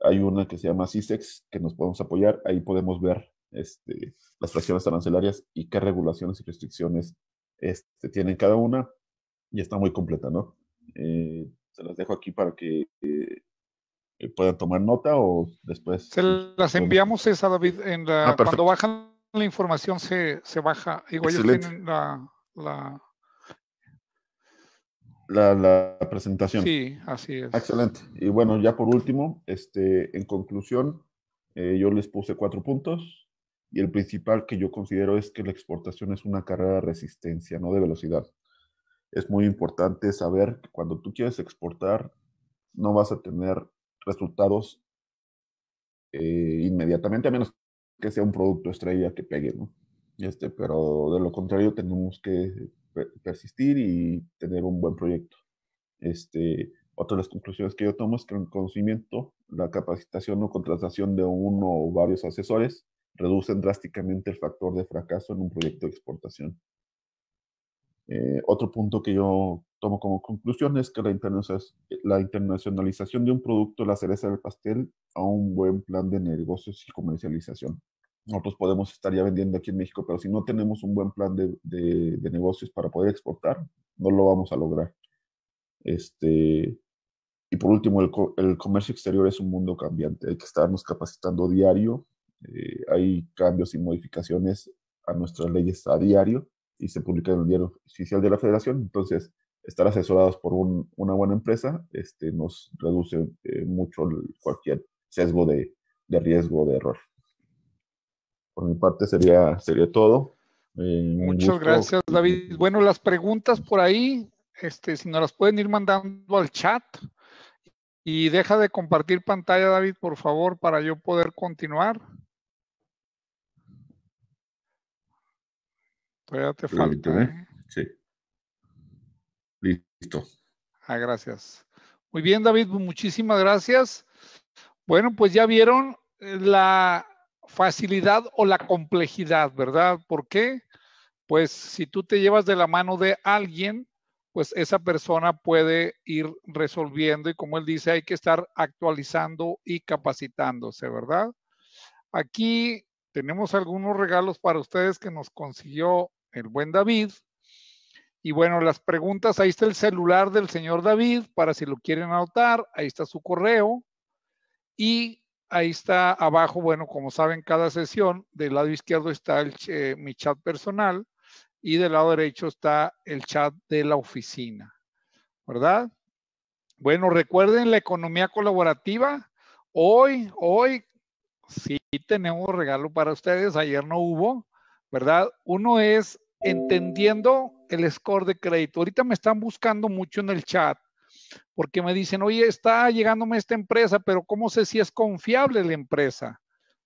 hay una que se llama CISEX, que nos podemos apoyar. Ahí podemos ver este, las fracciones arancelarias y qué regulaciones y restricciones este, tienen cada una. Y está muy completa, ¿no? Eh, se las dejo aquí para que eh, Pueden tomar nota o después. Se las enviamos esa a David en la, ah, cuando bajan la información se, baja. Igual tienen la, la... presentación. Sí, así es. Ah, excelente. Y bueno, ya por último, este, en conclusión, eh, yo les puse cuatro puntos y el principal que yo considero es que la exportación es una carrera de resistencia, no de velocidad. Es muy importante saber que cuando tú quieres exportar, no vas a tener resultados eh, inmediatamente, a menos que sea un producto estrella que pegue, ¿no? Este, pero de lo contrario tenemos que persistir y tener un buen proyecto. Este, otra de las conclusiones que yo tomo es que el conocimiento, la capacitación o contratación de uno o varios asesores reducen drásticamente el factor de fracaso en un proyecto de exportación. Eh, otro punto que yo tomo como conclusión es que la, la internacionalización de un producto la cereza del pastel a un buen plan de negocios y comercialización. Nosotros podemos estar ya vendiendo aquí en México, pero si no tenemos un buen plan de, de, negocios para poder exportar, no lo vamos a lograr. Este, y por último, el, el, comercio exterior es un mundo cambiante. Hay que estarnos capacitando diario. Eh, hay cambios y modificaciones a nuestras leyes a diario y se publica en el diario oficial de la federación. Entonces, estar asesorados por una buena empresa este, nos reduce eh, mucho cualquier sesgo de, riesgo de error. Por mi parte sería, sería todo. Eh, Muchas gracias, David. Bueno, las preguntas por ahí, este, si nos las pueden ir mandando al chat. Y deja de compartir pantalla, David, por favor, para yo poder continuar. te ¿eh? ¿eh? Sí. Listo. Ah, gracias. Muy bien, David, pues, muchísimas gracias. Bueno, pues ya vieron eh, la facilidad o la complejidad, ¿verdad? ¿Por qué? Pues si tú te llevas de la mano de alguien, pues esa persona puede ir resolviendo y como él dice, hay que estar actualizando y capacitándose, ¿verdad? Aquí tenemos algunos regalos para ustedes que nos consiguió el buen David. Y bueno, las preguntas, ahí está el celular del señor David para si lo quieren anotar, ahí está su correo y ahí está abajo, bueno, como saben, cada sesión, del lado izquierdo está el, eh, mi chat personal y del lado derecho está el chat de la oficina, ¿verdad? Bueno, recuerden la economía colaborativa. Hoy, hoy sí tenemos regalo para ustedes, ayer no hubo, ¿verdad? Uno es entendiendo el score de crédito. Ahorita me están buscando mucho en el chat porque me dicen, oye, está llegándome esta empresa, pero ¿cómo sé si es confiable la empresa?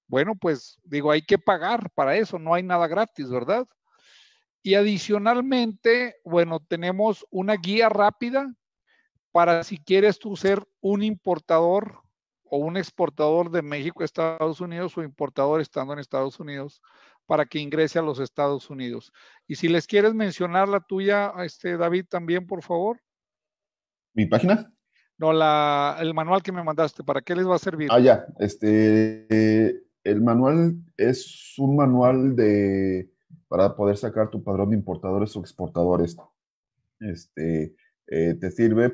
Bueno, pues digo, hay que pagar para eso, no hay nada gratis, ¿verdad? Y adicionalmente, bueno, tenemos una guía rápida para si quieres tú ser un importador o un exportador de México a Estados Unidos o importador estando en Estados Unidos para que ingrese a los Estados Unidos. Y si les quieres mencionar la tuya, este, David, también, por favor. ¿Mi página? No, la, el manual que me mandaste, ¿para qué les va a servir? Ah, ya, este, el manual es un manual de, para poder sacar tu padrón de importadores o exportadores. Este, eh, te sirve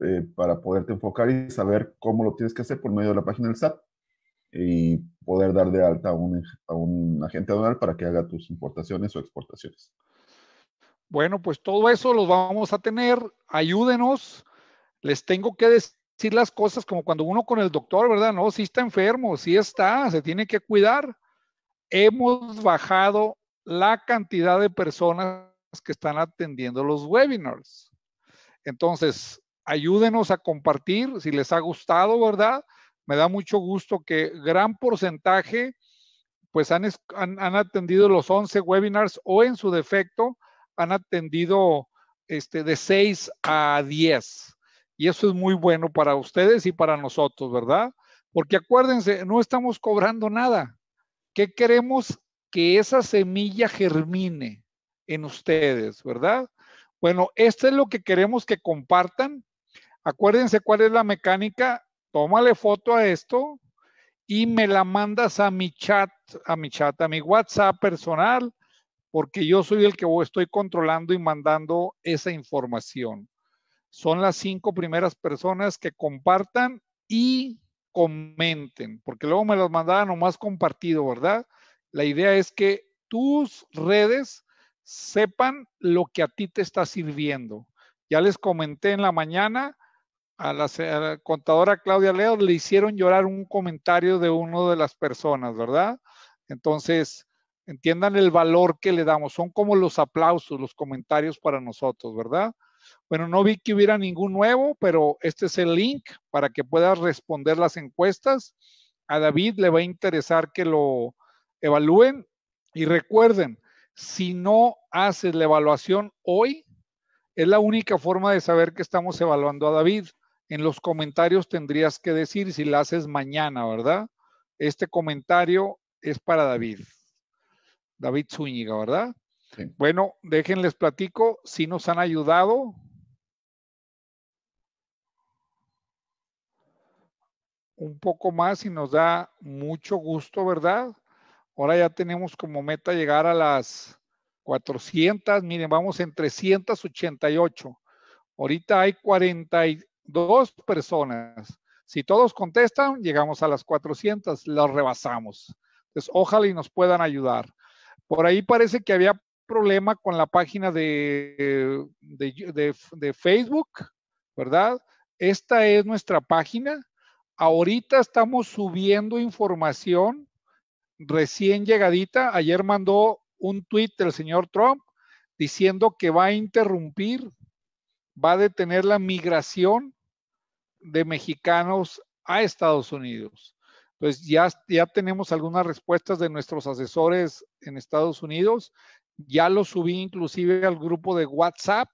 eh, para poderte enfocar y saber cómo lo tienes que hacer por medio de la página del SAT y poder dar de alta a un, agente aduanal para que haga tus importaciones o exportaciones. Bueno, pues todo eso los vamos a tener. Ayúdenos. Les tengo que decir las cosas como cuando uno con el doctor, ¿verdad? No, si está enfermo, si está, se tiene que cuidar. Hemos bajado la cantidad de personas que están atendiendo los webinars. Entonces, ayúdenos a compartir si les ha gustado, ¿verdad? me da mucho gusto que gran porcentaje pues han, han, atendido los 11 webinars o en su defecto han atendido este, de 6 a 10. Y eso es muy bueno para ustedes y para nosotros, ¿verdad? Porque acuérdense, no estamos cobrando nada. ¿Qué queremos que esa semilla germine en ustedes, verdad? Bueno, esto es lo que queremos que compartan. Acuérdense cuál es la mecánica tómale foto a esto y me la mandas a mi chat, a mi chat, a mi WhatsApp personal, porque yo soy el que estoy controlando y mandando esa información. Son las cinco primeras personas que compartan y comenten, porque luego me las mandaban nomás compartido, ¿verdad? La idea es que tus redes sepan lo que a ti te está sirviendo. Ya les comenté en la mañana a la, contadora Claudia Leo le hicieron llorar un comentario de una de las personas, ¿verdad? Entonces, entiendan el valor que le damos. Son como los aplausos, los comentarios para nosotros, ¿verdad? Bueno, no vi que hubiera ningún nuevo, pero este es el link para que puedas responder las encuestas. A David le va a interesar que lo evalúen. Y recuerden, si no haces la evaluación hoy, es la única forma de saber que estamos evaluando a David en los comentarios tendrías que decir si la haces mañana, ¿verdad? Este comentario es para David. David Zúñiga, ¿verdad? Bueno, déjenles platico si nos han ayudado. Un poco más y nos da mucho gusto, ¿verdad? Ahora ya tenemos como meta llegar a las 400, miren, vamos en 388. Ahorita hay 40 Dos personas. Si todos contestan, llegamos a las 400, las rebasamos. Entonces, ojalá y nos puedan ayudar. Por ahí parece que había problema con la página de, de, Facebook, ¿verdad? Esta es nuestra página. Ahorita estamos subiendo información recién llegadita. Ayer mandó un tweet del señor Trump diciendo que va a interrumpir, va a detener la migración de mexicanos a Estados Unidos. Entonces pues ya, ya tenemos algunas respuestas de nuestros asesores en Estados Unidos. Ya lo subí inclusive al grupo de WhatsApp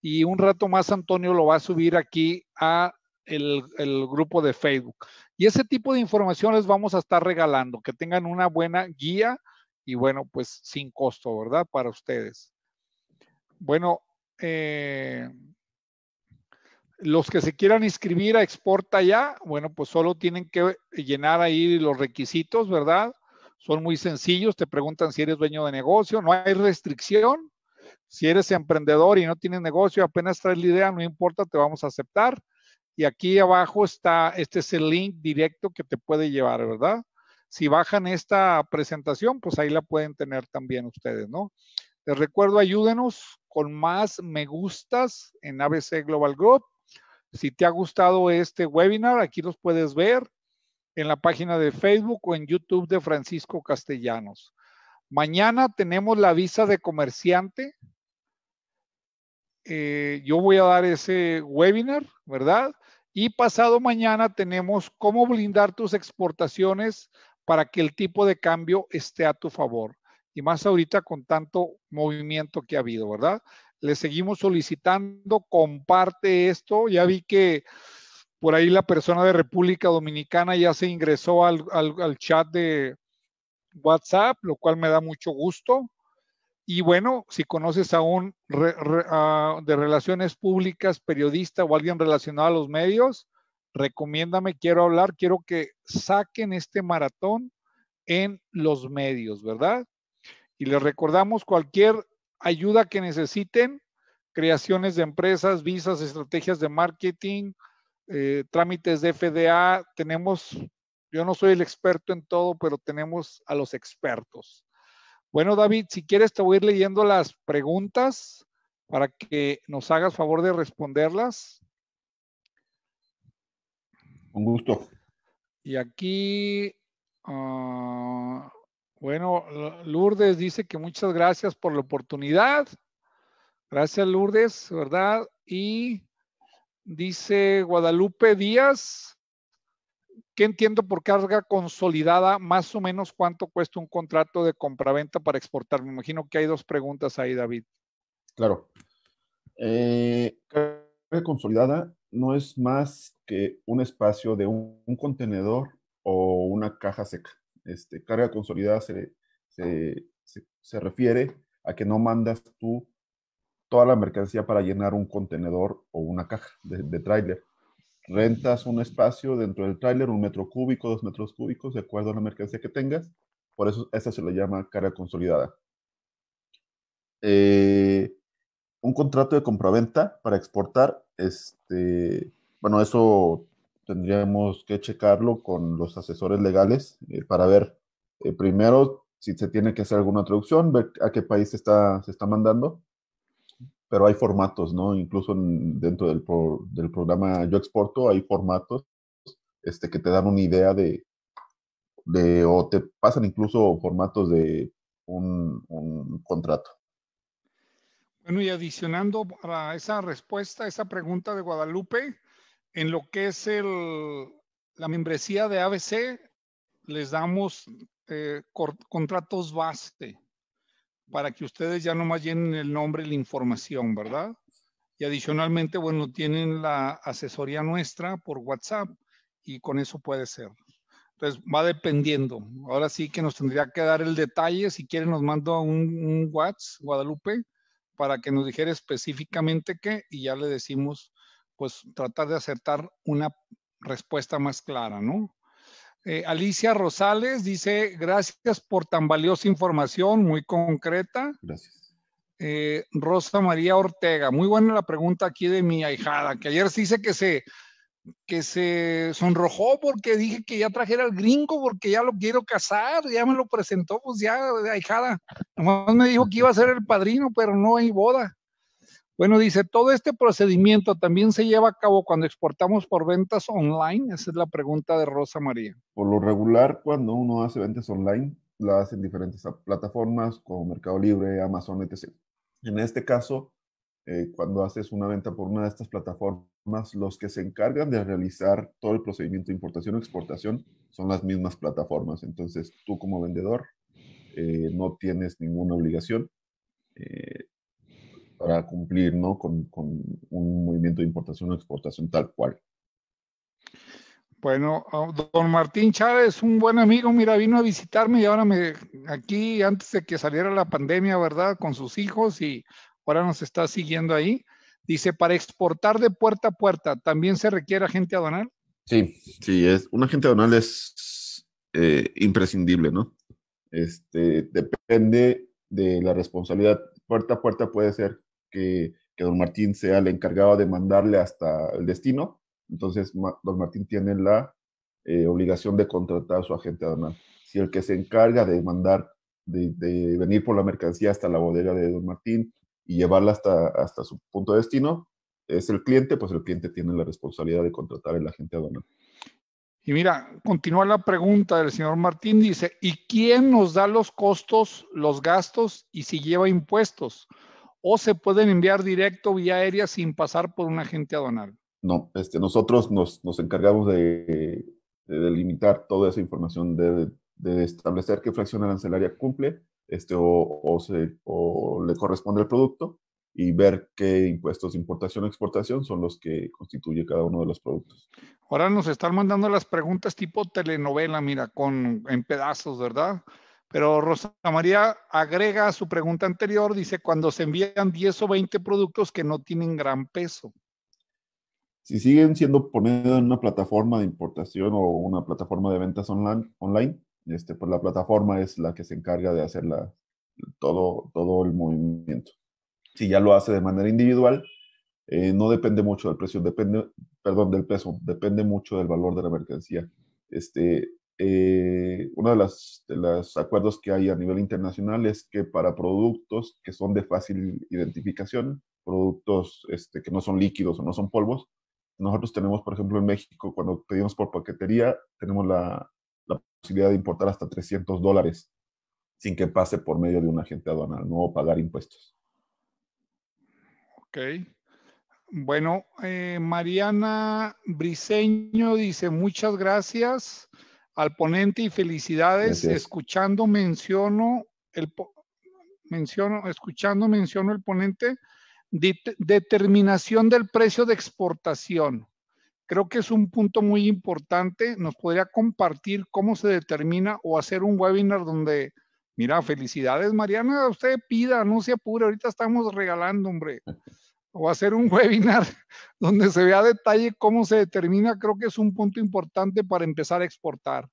y un rato más Antonio lo va a subir aquí a el, el, grupo de Facebook. Y ese tipo de información les vamos a estar regalando, que tengan una buena guía y bueno, pues sin costo, ¿verdad? Para ustedes. Bueno, eh, los que se quieran inscribir a Exporta ya, bueno, pues solo tienen que llenar ahí los requisitos, ¿verdad? Son muy sencillos, te preguntan si eres dueño de negocio, no hay restricción. Si eres emprendedor y no tienes negocio, apenas traes la idea, no importa, te vamos a aceptar. Y aquí abajo está, este es el link directo que te puede llevar, ¿verdad? Si bajan esta presentación, pues ahí la pueden tener también ustedes, ¿no? Les recuerdo, ayúdenos con más me gustas en ABC Global Group. Si te ha gustado este webinar, aquí los puedes ver en la página de Facebook o en YouTube de Francisco Castellanos. Mañana tenemos la visa de comerciante. Eh, yo voy a dar ese webinar, ¿verdad? Y pasado mañana tenemos cómo blindar tus exportaciones para que el tipo de cambio esté a tu favor. Y más ahorita con tanto movimiento que ha habido, ¿verdad? le seguimos solicitando, comparte esto. Ya vi que por ahí la persona de República Dominicana ya se ingresó al, chat de WhatsApp, lo cual me da mucho gusto. Y bueno, si conoces a un de relaciones públicas, periodista o alguien relacionado a los medios, recomiéndame, quiero hablar, quiero que saquen este maratón en los medios, ¿verdad? Y les recordamos cualquier ayuda que necesiten, creaciones de empresas, visas, estrategias de marketing, eh, trámites de FDA. Tenemos, yo no soy el experto en todo, pero tenemos a los expertos. Bueno, David, si quieres te voy a ir leyendo las preguntas para que nos hagas favor de responderlas. un gusto. Y aquí ah, bueno, Lourdes dice que muchas gracias por la oportunidad. Gracias, Lourdes, ¿verdad? Y dice Guadalupe Díaz, ¿qué entiendo por carga consolidada? Más o menos cuánto cuesta un contrato de compraventa para exportar. Me imagino que hay dos preguntas ahí, David. Claro. Eh, carga consolidada no es más que un espacio de un contenedor o una caja seca este, carga consolidada se, se, se, refiere a que no mandas tú toda la mercancía para llenar un contenedor o una caja de, tráiler. Rentas un espacio dentro del tráiler, un metro cúbico, dos metros cúbicos, de acuerdo a la mercancía que tengas. Por eso esa se le llama carga consolidada. Eh, un contrato de compraventa para exportar, este, bueno, eso tendríamos que checarlo con los asesores legales eh, para ver eh, primero si se tiene que hacer alguna traducción, ver a qué país se está, se está mandando. Pero hay formatos, ¿no? Incluso dentro del, del programa Yo Exporto hay formatos este, que te dan una idea de, de, o te pasan incluso formatos de un, un, contrato. Bueno, y adicionando para esa respuesta, esa pregunta de Guadalupe, en lo que es la membresía de ABC, les damos eh, contratos base para que ustedes ya no más llenen el nombre y la información, ¿verdad? Y adicionalmente, bueno, tienen la asesoría nuestra por WhatsApp y con eso puede ser. Entonces, va dependiendo. Ahora sí que nos tendría que dar el detalle. Si quieren, nos mando un, un WhatsApp, Guadalupe, para que nos dijera específicamente qué y ya le decimos pues tratar de acertar una respuesta más clara, ¿no? Eh, Alicia Rosales dice, gracias por tan valiosa información, muy concreta. Gracias. Eh, Rosa María Ortega, muy buena la pregunta aquí de mi ahijada, que ayer se dice que se, que se sonrojó porque dije que ya trajera al gringo porque ya lo quiero casar, ya me lo presentó, pues ya, ahijada. Nomás me dijo que iba a ser el padrino, pero no hay boda. Bueno, dice, todo este procedimiento también se lleva a cabo cuando exportamos por ventas online. Esa es la pregunta de Rosa María. Por lo regular, cuando uno hace ventas online, la en diferentes plataformas como Mercado Libre, Amazon, etc. En este caso, eh, cuando haces una venta por una de estas plataformas, los que se encargan de realizar todo el procedimiento de importación o exportación son las mismas plataformas. Entonces, tú como vendedor eh, no tienes ninguna obligación. Eh, para cumplir ¿no? con, un movimiento de importación o exportación tal cual. Bueno, don Martín Chávez, un buen amigo, mira, vino a visitarme y ahora me aquí antes de que saliera la pandemia, ¿verdad? Con sus hijos y ahora nos está siguiendo ahí. Dice, para exportar de puerta a puerta, ¿también se requiere agente aduanal? Sí, sí, es, un agente aduanal es eh, imprescindible, ¿no? Este, depende de la responsabilidad. Puerta a puerta puede ser que, don Martín sea el encargado de mandarle hasta el destino. Entonces, don Martín tiene la eh, obligación de contratar a su agente aduanal. Si el que se encarga de mandar, de, venir por la mercancía hasta la bodega de don Martín y llevarla hasta, hasta su punto de destino, es el cliente, pues el cliente tiene la responsabilidad de contratar el agente aduanal. Y mira, continúa la pregunta del señor Martín, dice, ¿y quién nos da los costos, los gastos y si lleva impuestos? o se pueden enviar directo vía aérea sin pasar por un agente aduanal? No, este, nosotros nos, encargamos de, delimitar toda esa información, de, de, establecer qué fracción arancelaria cumple este, o, se, o le corresponde al producto y ver qué impuestos de importación exportación son los que constituye cada uno de los productos. Ahora nos están mandando las preguntas tipo telenovela, mira, con en pedazos, ¿verdad? Pero Rosa María agrega a su pregunta anterior, dice, cuando se envían 10 o 20 productos que no tienen gran peso. Si siguen siendo ponidos en una plataforma de importación o una plataforma de ventas online, online este, pues la plataforma es la que se encarga de hacer todo, todo el movimiento. Si ya lo hace de manera individual, eh, no depende mucho del precio, depende, perdón, del peso, depende mucho del valor de la mercancía. Este, eh, uno de los de los acuerdos que hay a nivel internacional es que para productos que son de fácil identificación, productos este, que no son líquidos o no son polvos, nosotros tenemos, por ejemplo, en México, cuando pedimos por paquetería, tenemos la, posibilidad de importar hasta 300 dólares sin que pase por medio de un agente aduanal, no pagar impuestos. Ok. Bueno, eh, Mariana Briseño dice, muchas gracias al ponente y felicidades. Escuchando menciono el menciono, escuchando menciono el ponente, determinación del precio de exportación. Creo que es un punto muy importante. ¿Nos podría compartir cómo se determina o hacer un webinar donde, mira, felicidades, Mariana, usted pida, no se apure, ahorita estamos regalando, hombre. o hacer un webinar donde se vea a detalle cómo se determina, creo que es un punto importante para empezar a exportar.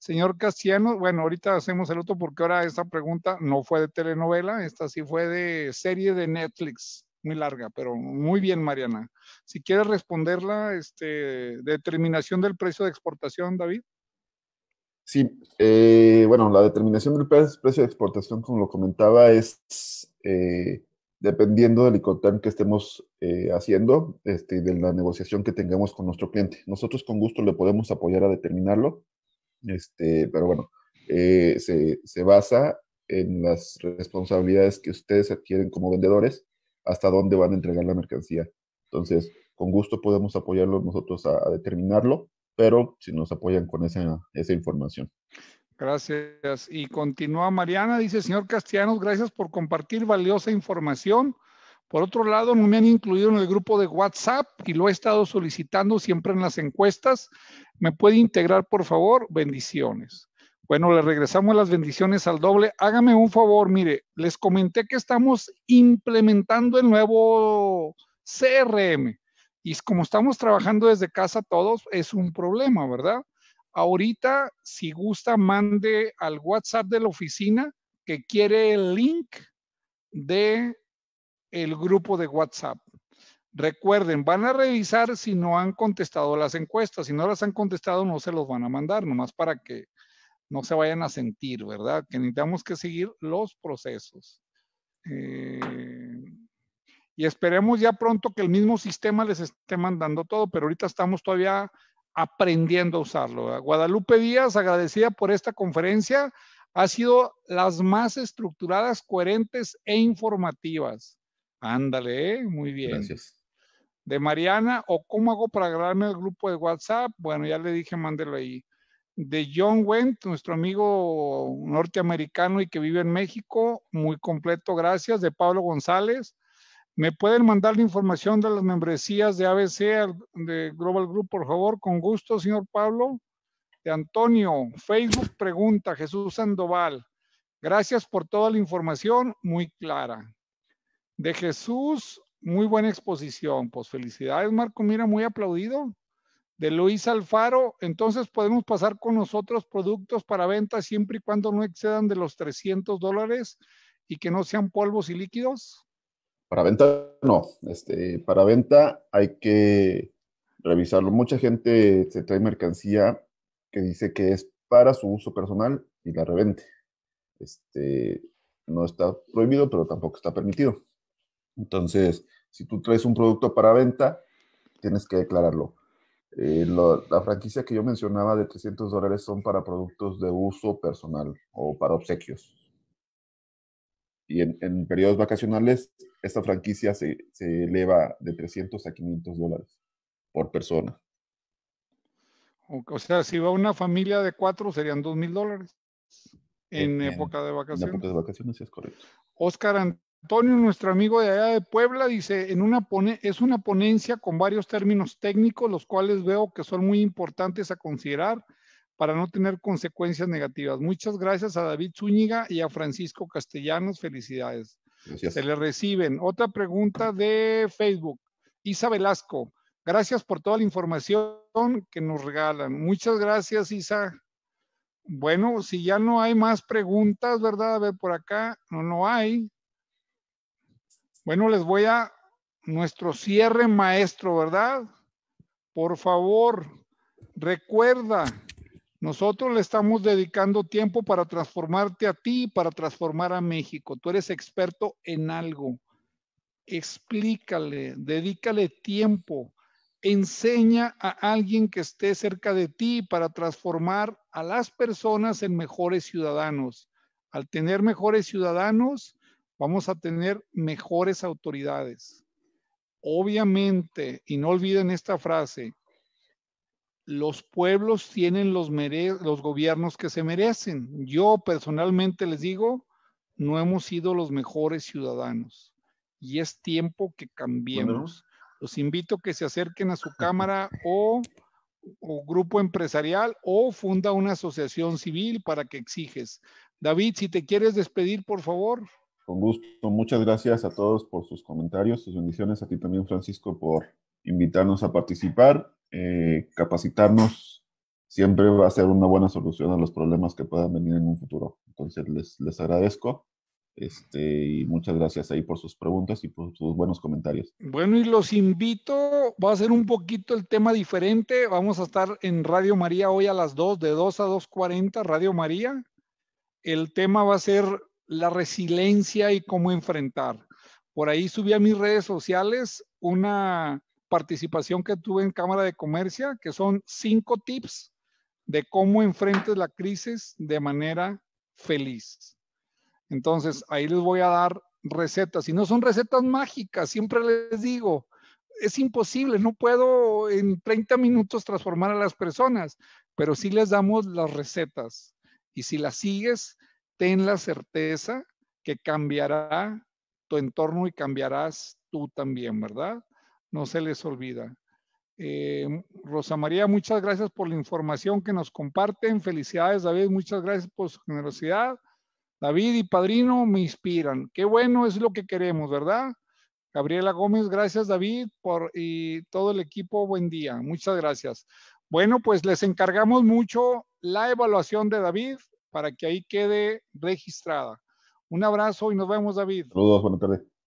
Señor Castiano, bueno, ahorita hacemos el otro porque ahora esta pregunta no fue de telenovela, esta sí fue de serie de Netflix, muy larga, pero muy bien, Mariana. Si quieres responderla, este, determinación del precio de exportación, David. Sí, eh, bueno, la determinación del precio de exportación, como lo comentaba, es eh, dependiendo del ICOTAN que estemos eh, haciendo este, de la negociación que tengamos con nuestro cliente. Nosotros con gusto le podemos apoyar a determinarlo, este, pero bueno, eh, se, basa en las responsabilidades que ustedes adquieren como vendedores, hasta dónde van a entregar la mercancía. Entonces, con gusto podemos apoyarlo nosotros a, determinarlo, pero si nos apoyan con esa información. Gracias. Y continúa Mariana, dice, señor Castellanos, gracias por compartir valiosa información. Por otro lado, no me han incluido en el grupo de WhatsApp y lo he estado solicitando siempre en las encuestas. ¿Me puede integrar, por favor? Bendiciones. Bueno, le regresamos las bendiciones al doble. Hágame un favor, mire, les comenté que estamos implementando el nuevo CRM. Y como estamos trabajando desde casa todos, es un problema, ¿verdad? Ahorita, si gusta, mande al WhatsApp de la oficina que quiere el link de el grupo de WhatsApp. Recuerden, van a revisar si no han contestado las encuestas. Si no las han contestado, no se los van a mandar, nomás para que no se vayan a sentir, ¿verdad? Que necesitamos que seguir los procesos. Eh, y esperemos ya pronto que el mismo sistema les esté mandando todo, pero ahorita estamos todavía aprendiendo a usarlo. Guadalupe Díaz, agradecida por esta conferencia, ha sido las más estructuradas, coherentes e informativas. Ándale, ¿eh? muy bien. Gracias. De Mariana, o cómo hago para agregarme al grupo de WhatsApp. Bueno, ya le dije, mándelo ahí. De John Went, nuestro amigo norteamericano y que vive en México, muy completo, gracias. De Pablo González, ¿Me pueden mandar la información de las membresías de ABC, de Global Group, por favor? Con gusto, señor Pablo. De Antonio, Facebook pregunta, Jesús Sandoval. Gracias por toda la información, muy clara. De Jesús, muy buena exposición. Pues felicidades, Marco, mira, muy aplaudido. De Luis Alfaro, entonces podemos pasar con nosotros productos para venta siempre y cuando no excedan de los 300 dólares y que no sean polvos y líquidos. Para venta, no. Este, para venta hay que revisarlo. Mucha gente se este, trae mercancía que dice que es para su uso personal y la revente. Este, no está prohibido, pero tampoco está permitido. Entonces, si tú traes un producto para venta, tienes que declararlo. Eh, la franquicia que yo mencionaba de 300 dólares son para productos de uso personal o para obsequios y en, periodos vacacionales esta franquicia se, eleva de 300 a 500 dólares por persona. O sea, si va una familia de cuatro serían dos mil dólares en, época de vacaciones. época de vacaciones, es correcto. Oscar Antonio, nuestro amigo de allá de Puebla, dice, en una es una ponencia con varios términos técnicos, los cuales veo que son muy importantes a considerar para no tener consecuencias negativas. Muchas gracias a David Zúñiga y a Francisco Castellanos. Felicidades. Se le reciben. Otra pregunta de Facebook. Isa Velasco, gracias por toda la información que nos regalan. Muchas gracias, Isa. Bueno, si ya no hay más preguntas, ¿verdad? A ver, por acá no, no hay. Bueno, les voy a nuestro cierre maestro, ¿verdad? Por favor, recuerda nosotros le estamos dedicando tiempo para transformarte a ti, para transformar a México. Tú eres experto en algo. Explícale, dedícale tiempo. Enseña a alguien que esté cerca de ti para transformar a las personas en mejores ciudadanos. Al tener mejores ciudadanos, vamos a tener mejores autoridades. Obviamente, y no olviden esta frase, los pueblos tienen los, gobiernos que se merecen. Yo personalmente les digo, no hemos sido los mejores ciudadanos y es tiempo que cambiemos. Los invito a que se acerquen a su cámara o, o, grupo empresarial o funda una asociación civil para que exiges. David, si te quieres despedir, por favor. Con gusto. Muchas gracias a todos por sus comentarios, sus bendiciones. A ti también, Francisco, por invitarnos a participar. Eh, capacitarnos siempre va a ser una buena solución a los problemas que puedan venir en un futuro. Entonces, les, les agradezco. Este, y muchas gracias ahí por sus preguntas y por sus buenos comentarios. Bueno, y los invito, va a ser un poquito el tema diferente. Vamos a estar en Radio María hoy a las 2, de 2 a 2.40, Radio María. El tema va a ser la resiliencia y cómo enfrentar. Por ahí subí a mis redes sociales una participación que tuve en Cámara de Comercio, que son cinco tips de cómo enfrentes la crisis de manera feliz. Entonces, ahí les voy a dar recetas. Y no son recetas mágicas, siempre les digo, es imposible, no puedo en 30 minutos transformar a las personas, pero sí les damos las recetas. Y si las sigues, ten la certeza que cambiará tu entorno y cambiarás tú también, ¿verdad? no se les olvida. Eh, Rosa María, muchas gracias por la información que nos comparten. Felicidades, David, muchas gracias por su generosidad. David y Padrino me inspiran. Qué bueno es lo que queremos, ¿verdad? Gabriela Gómez, gracias David por, y todo el equipo, buen día. Muchas gracias. Bueno, pues les encargamos mucho la evaluación de David para que ahí quede registrada. Un abrazo y nos vemos, David. Saludos, buenas tardes.